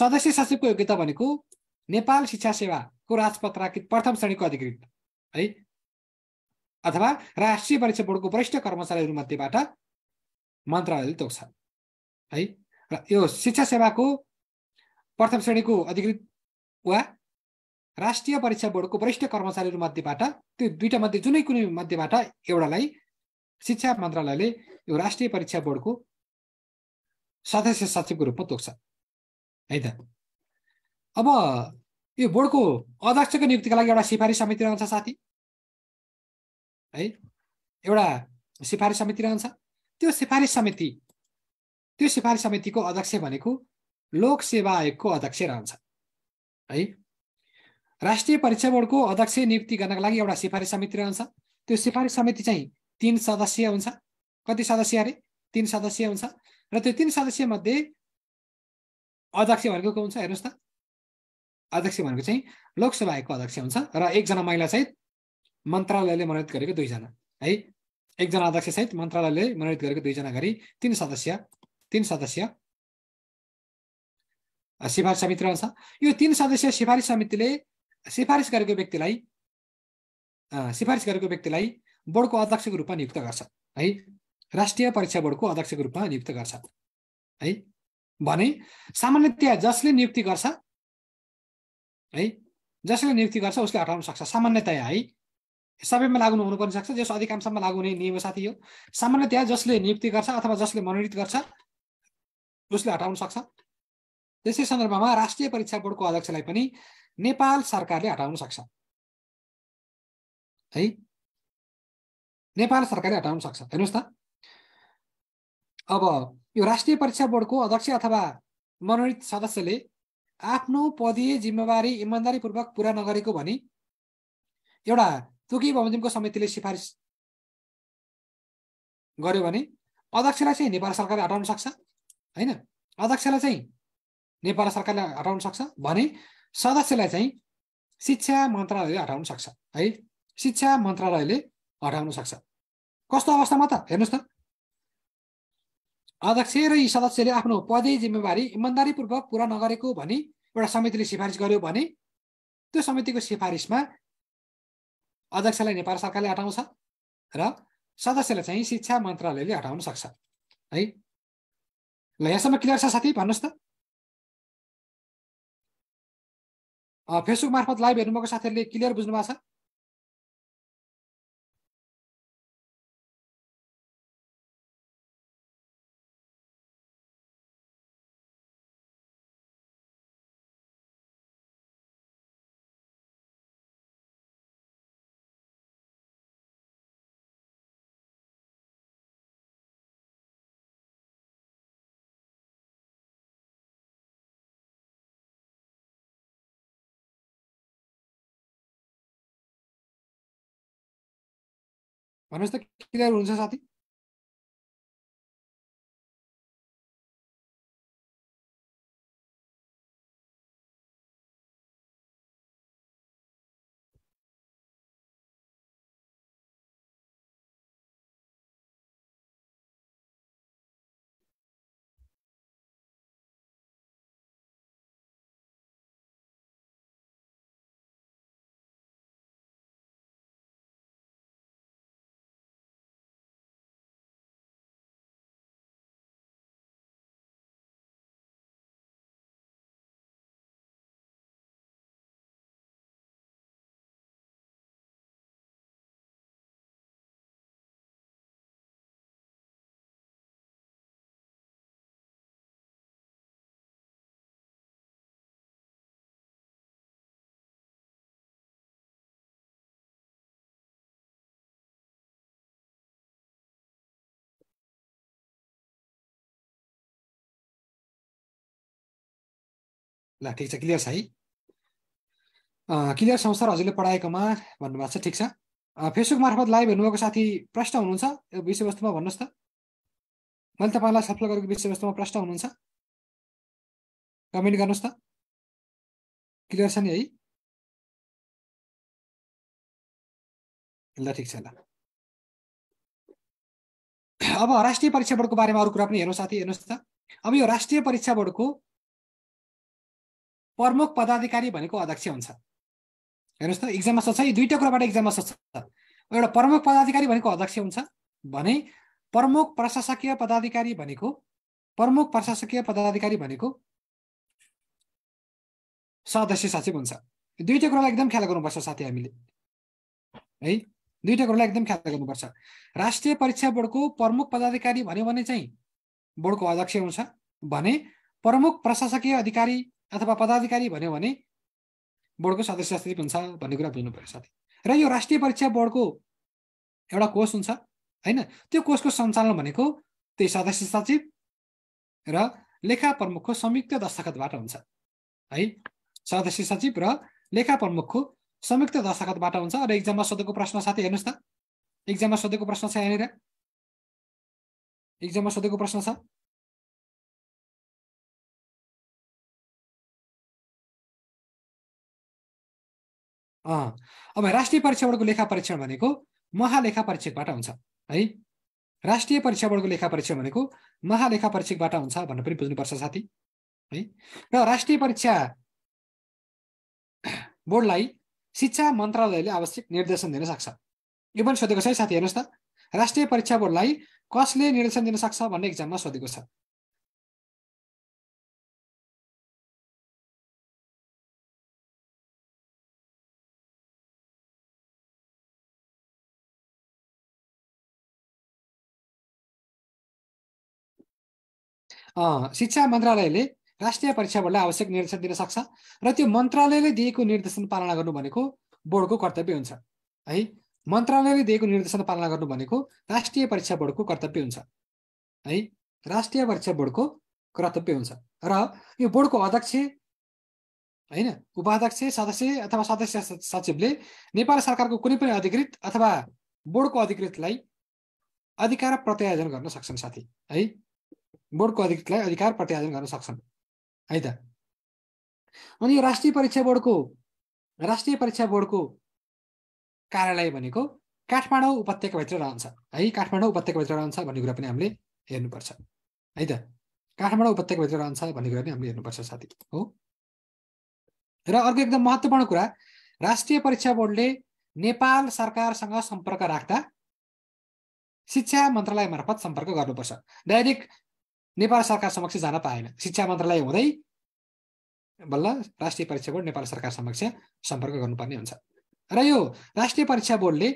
सदस्य सचिवको योग्यता भनेको नेपाल शिक्षा सेवाको राजपत्राकृत प्रथम श्रेणीको अधिकृत है अथवा राष्ट्रिय परीक्षा बोर्डको वरिष्ठ मध्येबाट मन्त्रालयले तोक्छ है र यो शिक्षा सेवाको प्रथम श्रेणीको अधिकृत वा राष्ट्रिय परीक्षा बोर्डको वरिष्ठ मध्येबाट त्यो दुईवटा मध्ये जुनै कुनै मध्येबाट एउटालाई शिक्षा मन्त्रालयले यो राष्ट्रिय परीक्षा बोर्डको सदस्य सचिवको रूपमा तोक्छ है त अब यो बोर्डको अध्यक्षको नियुक्तिका लागि एउटा सिफारिस समिति रहन्छ साथी है एउटा सिफारिस समिति रहन्छ त्यो सिफारिस समिति त्यो सिफारिस समितिको अध्यक्ष भनेको लोक सेवा आयोगको अध्यक्ष रहन्छ है राष्ट्रिय परीक्षा बोर्डको अध्यक्ष नियुक्ति गर्नका लागि एउटा सिफारिस समिति रहन्छ त्यो सिफारिस समिति चाहिँ तिन सदस्य हुन्छ कति सदस्य अरे तिन सदस्य हुन्छ र त्यो तिन सदस्यमध्ये अध्यक्ष भनेको को हुन्छ हेर्नुहोस् त अध्यक्ष भनेको चाहिँ लोकसभा आयोगको अध्यक्ष हुन्छ र एकजना महिला चाहिँ मन्त्रालयले मनोनित गरेको दुईजना है एकजना अध्यक्ष सहित मन्त्रालयले मनोनित गरेको दुईजना गरी तिन सदस्य तिन सदस्य सिफारिस समिति रहन्छ यो तिन सदस्य सिफारिस समितिले सिफारिस गरेको व्यक्तिलाई सिफारिस गरेको व्यक्तिलाई बोर्डको अध्यक्षको रूपमा नियुक्त गर्छ है राष्ट्रिय परीक्षा बोर्डको अध्यक्षको रूपमा नियुक्त गर्छ है भने सामान्यतया जसले नियुक्ति गर्छ है जसले नियुक्ति गर्छ उसले हटाउन सक्छ सामान्यतया है सबैमा लागु हुनु पनि सक्छ जस अधिकांशमा लागु हुने नियम साथी हो सामान्यतया जसले नियुक्ति गर्छ अथवा जसले मनोनित गर्छ उसले हटाउन सक्छ त्यसै सन्दर्भमा राष्ट्रिय परीक्षा बोर्डको अध्यक्षलाई पनि नेपाल सरकारले हटाउन सक्छ है नेपाल सरकारले हटाउन सक्छ हेर्नुहोस् त अब यो राष्ट्रिय परीक्षा बोर्डको अध्यक्ष अथवा मनोनित सदस्यले आफ्नो पदीय जिम्मेवारी इमान्दारीपूर्वक पुरा नगरेको भने एउटा तोकी बमोजिमको समितिले सिफारिस गर्यो भने अध्यक्षलाई चाहिँ नेपाल सरकारले हटाउन सक्छ होइन अध्यक्षलाई चाहिँ नेपाल सरकारले हटाउन सक्छ भने सदस्यलाई चाहिँ शिक्षा मन्त्रालयले हटाउन सक्छ है शिक्षा मन्त्रालयले हटाउन सक्छ कस्तो अवस्थामा त हेर्नुहोस् त अध्यक्ष र यी सदस्यले आफ्नो पदे जिम्मेवारी इमान्दारीपूर्वक पुरा नगरेको भनी एउटा समितिले सिफारिस गर्यो भने त्यो समितिको सिफारिसमा अध्यक्षलाई नेपाल सरकारले हटाउँछ र सदस्यलाई चाहिँ शिक्षा मन्त्रालयले हटाउन सक्छ है ल यहाँसम्म क्लियर छ साथी भन्नुहोस् त फेसबुक मार्फत लाइभ हेर्नुभएको साथीहरूले क्लियर बुझ्नु भएको छ Manuel, ¿te quiere dar a ti. ल ठिक छ क्लियर छ है क्लियर छौँ सर हजुरले पढाएकोमा भन्नुभएको छ ठिक छ फेसबुक मार्फत लाइभ हेर्नुभएको साथी प्रश्न हुनुहुन्छ यो विषयवस्तुमा भन्नुहोस् त मैले तपाईँलाई सफल गरेको विषयवस्तुमा प्रश्न हुनुहुन्छ कमेन्ट गर्नुहोस् त क्लियर छ नि है ल ठिक छ ल अब राष्ट्रिय परीक्षा बोर्डको बारेमा अरू कुरा पनि हेर्नुहोस् साथी हेर्नुहोस् त अब यो राष्ट्रिय परीक्षा बोर्डको प्रमुख पदाधिकारी भनेको अध्यक्ष हुन्छ हेर्नुहोस् त इक्जाममा सोध्छ यी दुईवटा कुराबाट इक्जाममा सोध्छ एउटा प्रमुख पदाधिकारी भनेको अध्यक्ष हुन्छ भने प्रमुख प्रशासकीय पदाधिकारी भनेको प्रमुख प्रशासकीय पदाधिकारी भनेको सदस्य सचिव हुन्छ दुईवटा कुरालाई एकदम ख्याल गर्नुपर्छ साथी हामीले है दुईवटा कुरालाई एकदम ख्याल गर्नुपर्छ राष्ट्रिय परीक्षा बोर्डको प्रमुख पदाधिकारी भन्यो भने चाहिँ बोर्डको अध्यक्ष हुन्छ भने प्रमुख प्रशासकीय अधिकारी अथवा पदाधिकारी भन्यो भने बोर्डको सदस्य सचिव हुन्छ भन्ने कुरा बुझ्नु पऱ्यो साथी र यो राष्ट्रिय परीक्षा बोर्डको एउटा कोष हुन्छ होइन त्यो कोषको सञ्चालन भनेको त्यही सदस्य सचिव र लेखा प्रमुखको संयुक्त दस्तखतबाट हुन्छ है सदस्य सचिव र लेखा प्रमुखको संयुक्त दस्तखतबाट हुन्छ र एक्जाममा सोधेको प्रश्न साथी हेर्नुहोस् त एक्जाममा सोधेको प्रश्न छ यहाँनिर एक्जाममा सोधेको प्रश्न छ अब राष्ट्रिय परीक्षा बोर्डको लेखा परीक्षण भनेको महालेखा परीक्षकबाट हुन्छ है राष्ट्रिय परीक्षा बोर्डको लेखा परीक्षण भनेको महालेखा परीक्षकबाट हुन्छ भनेर पनि बुझ्नुपर्छ साथी है र राष्ट्रिय परीक्षा बोर्डलाई शिक्षा मन्त्रालयले आवश्यक निर्देशन दिन सक्छ यो पनि सोधेको छ है साथी हेर्नुहोस् त राष्ट्रिय परीक्षा बोर्डलाई कसले निर्देशन दिन सक्छ भन्ने इक्जाममा सोधेको छ शिक्षा मन्त्रालयले राष्ट्रिय परीक्षा बोर्डलाई आवश्यक निर्देशन दिन सक्छ र त्यो मन्त्रालयले दिएको निर्देशन पालना गर्नु भनेको बोर्डको कर्तव्य हुन्छ है मन्त्रालयले दिएको निर्देशन पालना गर्नु भनेको राष्ट्रिय परीक्षा बोर्डको कर्तव्य हुन्छ है राष्ट्रिय परीक्षा बोर्डको कर्तव्य हुन्छ र यो बोर्डको अध्यक्ष होइन उपाध्यक्ष सदस्य अथवा सदस्य सचिवले नेपाल सरकारको कुनै पनि अधिकृत अथवा बोर्डको अधिकृतलाई अधिकार प्रत्यायोजन गर्न सक्छन् साथी है बोर्डको अधिकृतलाई अधिकार प्रत्यार्जन गर्न सक्छन् है त अनि यो राष्ट्रिय परीक्षा बोर्डको राष्ट्रिय परीक्षा बोर्डको कार्यालय भनेको काठमाडौँ उपत्यकाभित्र रहन्छ है काठमाडौँ उपत्यकाभित्र रहन्छ भन्ने कुरा पनि हामीले हेर्नुपर्छ है त काठमाडौँ उपत्यकाभित्र रहन्छ भन्ने कुरा पनि हामीले हेर्नुपर्छ साथी हो र अर्को एकदम महत्त्वपूर्ण कुरा राष्ट्रिय परीक्षा बोर्डले नेपाल सरकारसँग सम्पर्क राख्दा शिक्षा मन्त्रालय मार्फत सम्पर्क गर्नुपर्छ डाइरेक्ट नेपाल सरकार समक्ष जान पाएन शिक्षा मन्त्रालय हुँदै बल्ल राष्ट्रिय परीक्षा बोर्ड नेपाल सरकार समक्ष सम्पर्क गर्नुपर्ने हुन्छ र यो राष्ट्रिय परीक्षा बोर्डले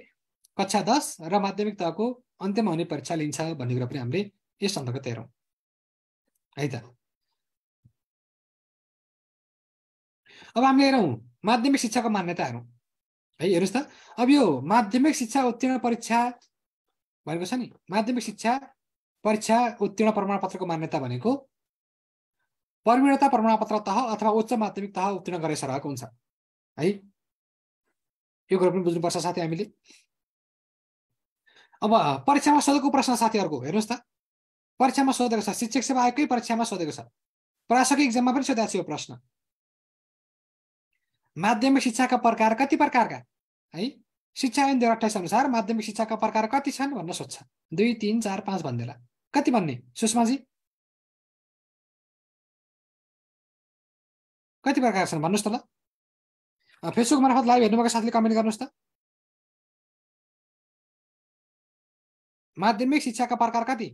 कक्षा दस र माध्यमिक तहको अन्त्यमा हुने परीक्षा लिन्छ भन्ने कुरा पनि हामीले यस अन्तर्गत हेरौँ है त अब हामीले हेरौँ माध्यमिक शिक्षाको मान्यताहरू है हेर्नुहोस् त अब यो माध्यमिक शिक्षा उत्तीर्ण परीक्षा भनेको छ नि माध्यमिक शिक्षा परीक्षा उत्तीर्ण प्रमाणपत्रको मान्यता भनेको प्रवीणता प्रमाणपत्र तह अथवा उच्च माध्यमिक तह उत्तीर्ण गरे रहेको हुन्छ है यो कुरा पनि बुझ्नुपर्छ साथी हामीले अब परीक्षामा सोधेको प्रश्न साथीहरूको हेर्नुहोस् त परीक्षामा सोधेको छ शिक्षक सेवा आयोगकै परीक्षामा सोधेको छ प्राशक इक्जाममा पनि सोधेको छ यो प्रश्न माध्यमिक शिक्षाका प्रकार कति प्रकारका है शिक्षा ऐन दुई अठाइस अनुसार माध्यमिक शिक्षाका प्रकार कति छन् भन्न सोध्छ दुई तिन चार पाँच भन्देला कति भन्ने सुषमाजी कति प्रकारका छन् भन्नुहोस् त ल फेसबुक मार्फत लाइभ हेर्नुभएको साथीले कमेन्ट गर्नुहोस् त माध्यमिक शिक्षाका प्रकार कति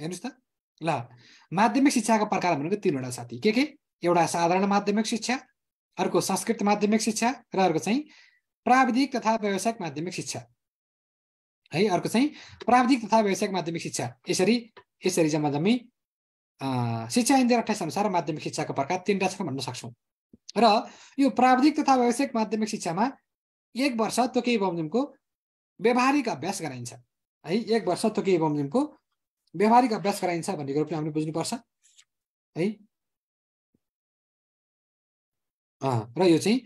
हेर्नुहोस् त ल माध्यमिक शिक्षाको प्रकार भनेको तिनवटा साथी के के एउटा साधारण माध्यमिक शिक्षा अर्को संस्कृत माध्यमिक शिक्षा र अर्को चाहिँ प्राविधिक तथा व्यावसायिक माध्यमिक शिक्षा है अर्को चाहिँ प्राविधिक तथा व्यावसायिक माध्यमिक शिक्षा यसरी यसरी जम्मा जम्मी शिक्षा इन्दिरा अठाइस अनुसार माध्यमिक शिक्षाको प्रकार तिनवटा छन् भन्न सक्छौँ र यो प्राविधिक तथा व्यावसायिक माध्यमिक शिक्षामा एक वर्ष तोकेई बमजिमको व्यवहारिक अभ्यास गराइन्छ है एक वर्ष तोकेई बमजिमको व्यवहारिक अभ्यास गराइन्छ भन्ने कुरो पनि हामीले बुझ्नुपर्छ है र यो चाहिँ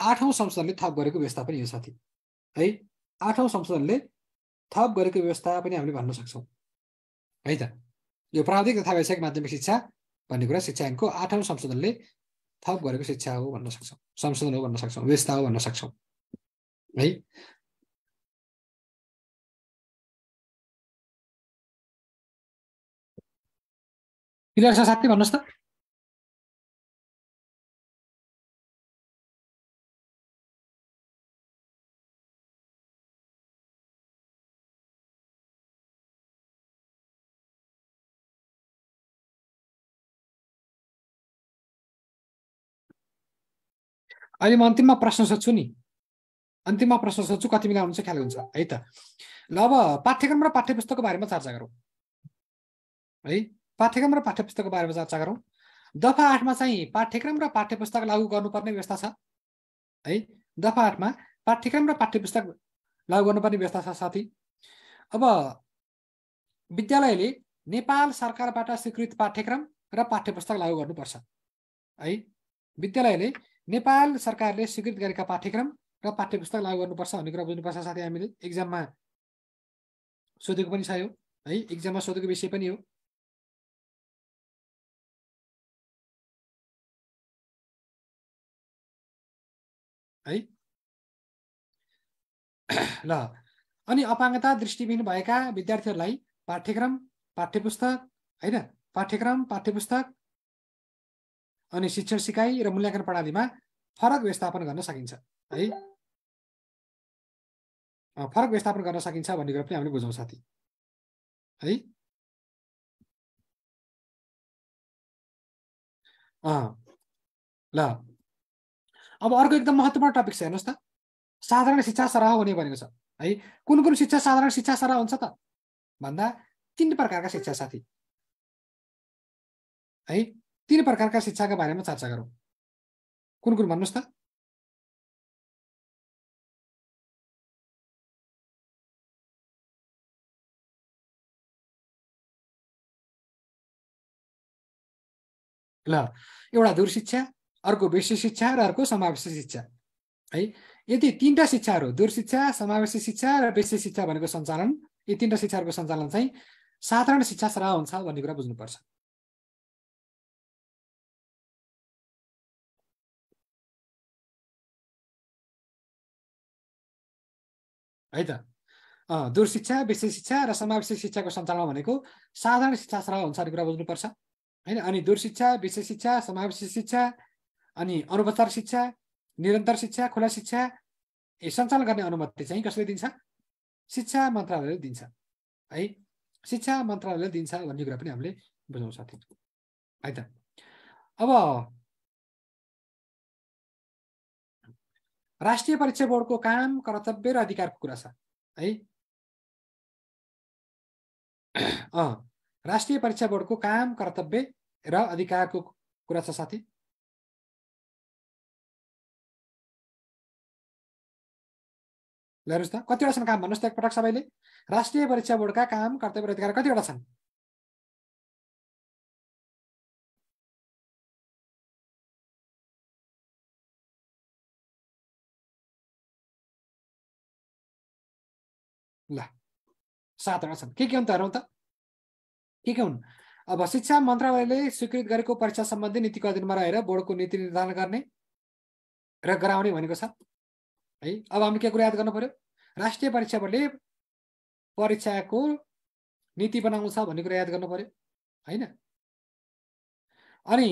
आठौँ संशोधनले थप गरेको व्यवस्था पनि यो साथी है आठौँ संशोधनले थप गरेको व्यवस्था पनि हामीले भन्न सक्छौँ है त यो प्राविधिक तथा व्यावसायिक माध्यमिक शिक्षा भन्ने कुरा शिक्षा ऐनको आठौँ संशोधनले थप गरेको शिक्षा हो भन्न सक्छौँ संशोधन हो भन्न सक्छौँ व्यवस्था हो भन्न सक्छौँ है साथी भन्नुहोस् त अहिले म अन्तिममा प्रश्न सोध्छु नि अन्तिममा प्रश्न सोध्छु कति मिला हुन्छ ख्याल हुन्छ है त ल अब पाठ्यक्रम र पाठ्य पुस्तकको बारेमा चर्चा गरौँ है पाठ्यक्रम र पाठ्य पुस्तकको बारेमा चर्चा गरौँ दफा आठमा चाहिँ पाठ्यक्रम र पाठ्य पुस्तक लागू गर्नुपर्ने व्यवस्था छ है दफा आठमा पाठ्यक्रम र पाठ्य पुस्तक लागू गर्नुपर्ने व्यवस्था छ साथी अब विद्यालयले नेपाल सरकारबाट स्वीकृत पाठ्यक्रम र पाठ्य पुस्तक लागू गर्नुपर्छ है विद्यालयले नेपाल सरकारले स्वीकृत गरेका पाठ्यक्रम र पाठ्य पुस्तक लागू गर्नुपर्छ भन्ने कुरा बुझ्नुपर्छ साथै हामीले इक्जाममा सोधेको पनि छ यो है इक्जाममा सोधेको विषय पनि हो है ल अनि अपाङ्गता दृष्टिविहीन भएका विद्यार्थीहरूलाई पाठ्यक्रम पाठ्यपुस्तक होइन पाठ्यक्रम पाठ्य पुस्तक अनि शिक्षण सिकाइ र मूल्याङ्कन प्रणालीमा फरक व्यवस्थापन गर्न सकिन्छ है फरक व्यवस्थापन गर्न सकिन्छ भन्ने कुरा पनि हामीले बुझौँ साथी है ल अब अर्को एकदम महत्त्वपूर्ण टपिक छ हेर्नुहोस् त साधारण शिक्षा सरह हुने भनेको छ है कुन कुन शिक्षा साधारण शिक्षा सरह हुन्छ त भन्दा तिन प्रकारका शिक्षा साथी है तिन प्रकारका शिक्षाका बारेमा चर्चा गरौँ कुन कुन भन्नुहोस् त ल एउटा दूर शिक्षा अर्को विशेष शिक्षा र अर्को समावेशी शिक्षा है यदि तिनवटा शिक्षाहरू दूर शिक्षा समावेशी शिक्षा र विशेष शिक्षा भनेको सञ्चालन यी तिनवटा शिक्षाहरूको सञ्चालन चाहिँ साधारण शिक्षा सराह हुन्छ भन्ने कुरा बुझ्नुपर्छ है त शिक्षा विशेष शिक्षा र समावेश शिक्षाको सञ्चालनमा भनेको साधारण शिक्षा सरह अनुसार कुरा बुझ्नुपर्छ होइन अनि दूर शिक्षा विशेष शिक्षा समावेशी शिक्षा अनि अनुपचार शिक्षा निरन्तर शिक्षा खुला शिक्षा ए सञ्चालन गर्ने अनुमति चाहिँ कसले दिन्छ शिक्षा मन्त्रालयले दिन्छ है शिक्षा मन्त्रालयले दिन्छ भन्ने कुरा पनि हामीले बुझाउन सक्थ्यौँ है त अब राष्ट्रिय परीक्षा बोर्डको काम कर्तव्य र अधिकारको कुरा छ है अँ राष्ट्रिय परीक्षा बोर्डको काम कर्तव्य र अधिकारको कुरा छ साथी ल हेर्नुहोस् त कतिवटा छन् काम भन्नुहोस् त एकपटक सबैले राष्ट्रिय परीक्षा बोर्डका काम कर्तव्य र अधिकार कतिवटा छन् ल सातवटा छन् के के हुन् त हेरौँ त के के हुन् अब शिक्षा मन्त्रालयले स्वीकृत गरेको परीक्षा सम्बन्धी नीतिको अधीनमा रहेर बोर्डको नीति निर्धारण गर्ने र गराउने भनेको छ है अब हामी के कुरा याद गर्नु पर्यो राष्ट्रिय परीक्षा बोर्डले परीक्षाको नीति बनाउँछ भन्ने कुरा याद गर्नु पर्यो होइन अनि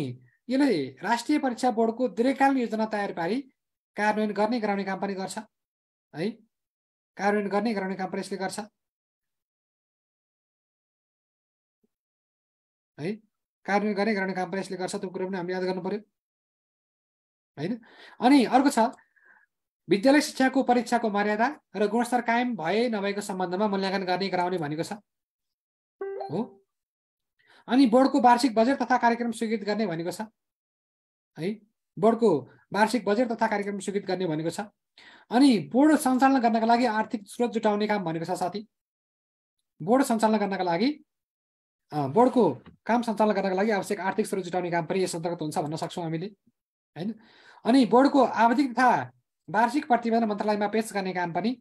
यसले राष्ट्रिय परीक्षा बोर्डको दीर्घकालीन योजना तयार पारी कार्यान्वयन गर्ने गराउने काम पनि गर्छ है कार्यान्वयन गर्ने गराउने काम प्रेसले गर्छ है कार्यान्वयन गर्ने गराउने काम प्रेसले गर्छ त्यो कुरो पनि हामीले याद गर्नु पर्यो होइन अनि अर्को छ विद्यालय शिक्षाको परीक्षाको मर्यादा र गुणस्तर कायम भए नभएको सम्बन्धमा मूल्याङ्कन गर्ने गराउने भनेको छ हो अनि बोर्डको वार्षिक बजेट तथा कार्यक्रम स्वीकृत गर्ने भनेको छ है बोर्डको वार्षिक बजेट तथा कार्यक्रम स्वीकृत गर्ने भनेको छ अनि बोर्ड सञ्चालन गर्नका लागि आर्थिक स्रोत जुटाउने काम भनेको छ साथी बोर्ड सञ्चालन गर्नका लागि बोर्डको काम सञ्चालन गर्नका लागि आवश्यक आर्थिक स्रोत जुटाउने काम पनि यस अन्तर्गत हुन्छ भन्न सक्छौँ हामीले होइन अनि बोर्डको आवधिक तथा वार्षिक प्रतिवेदन मन्त्रालयमा पेस गर्ने काम पनि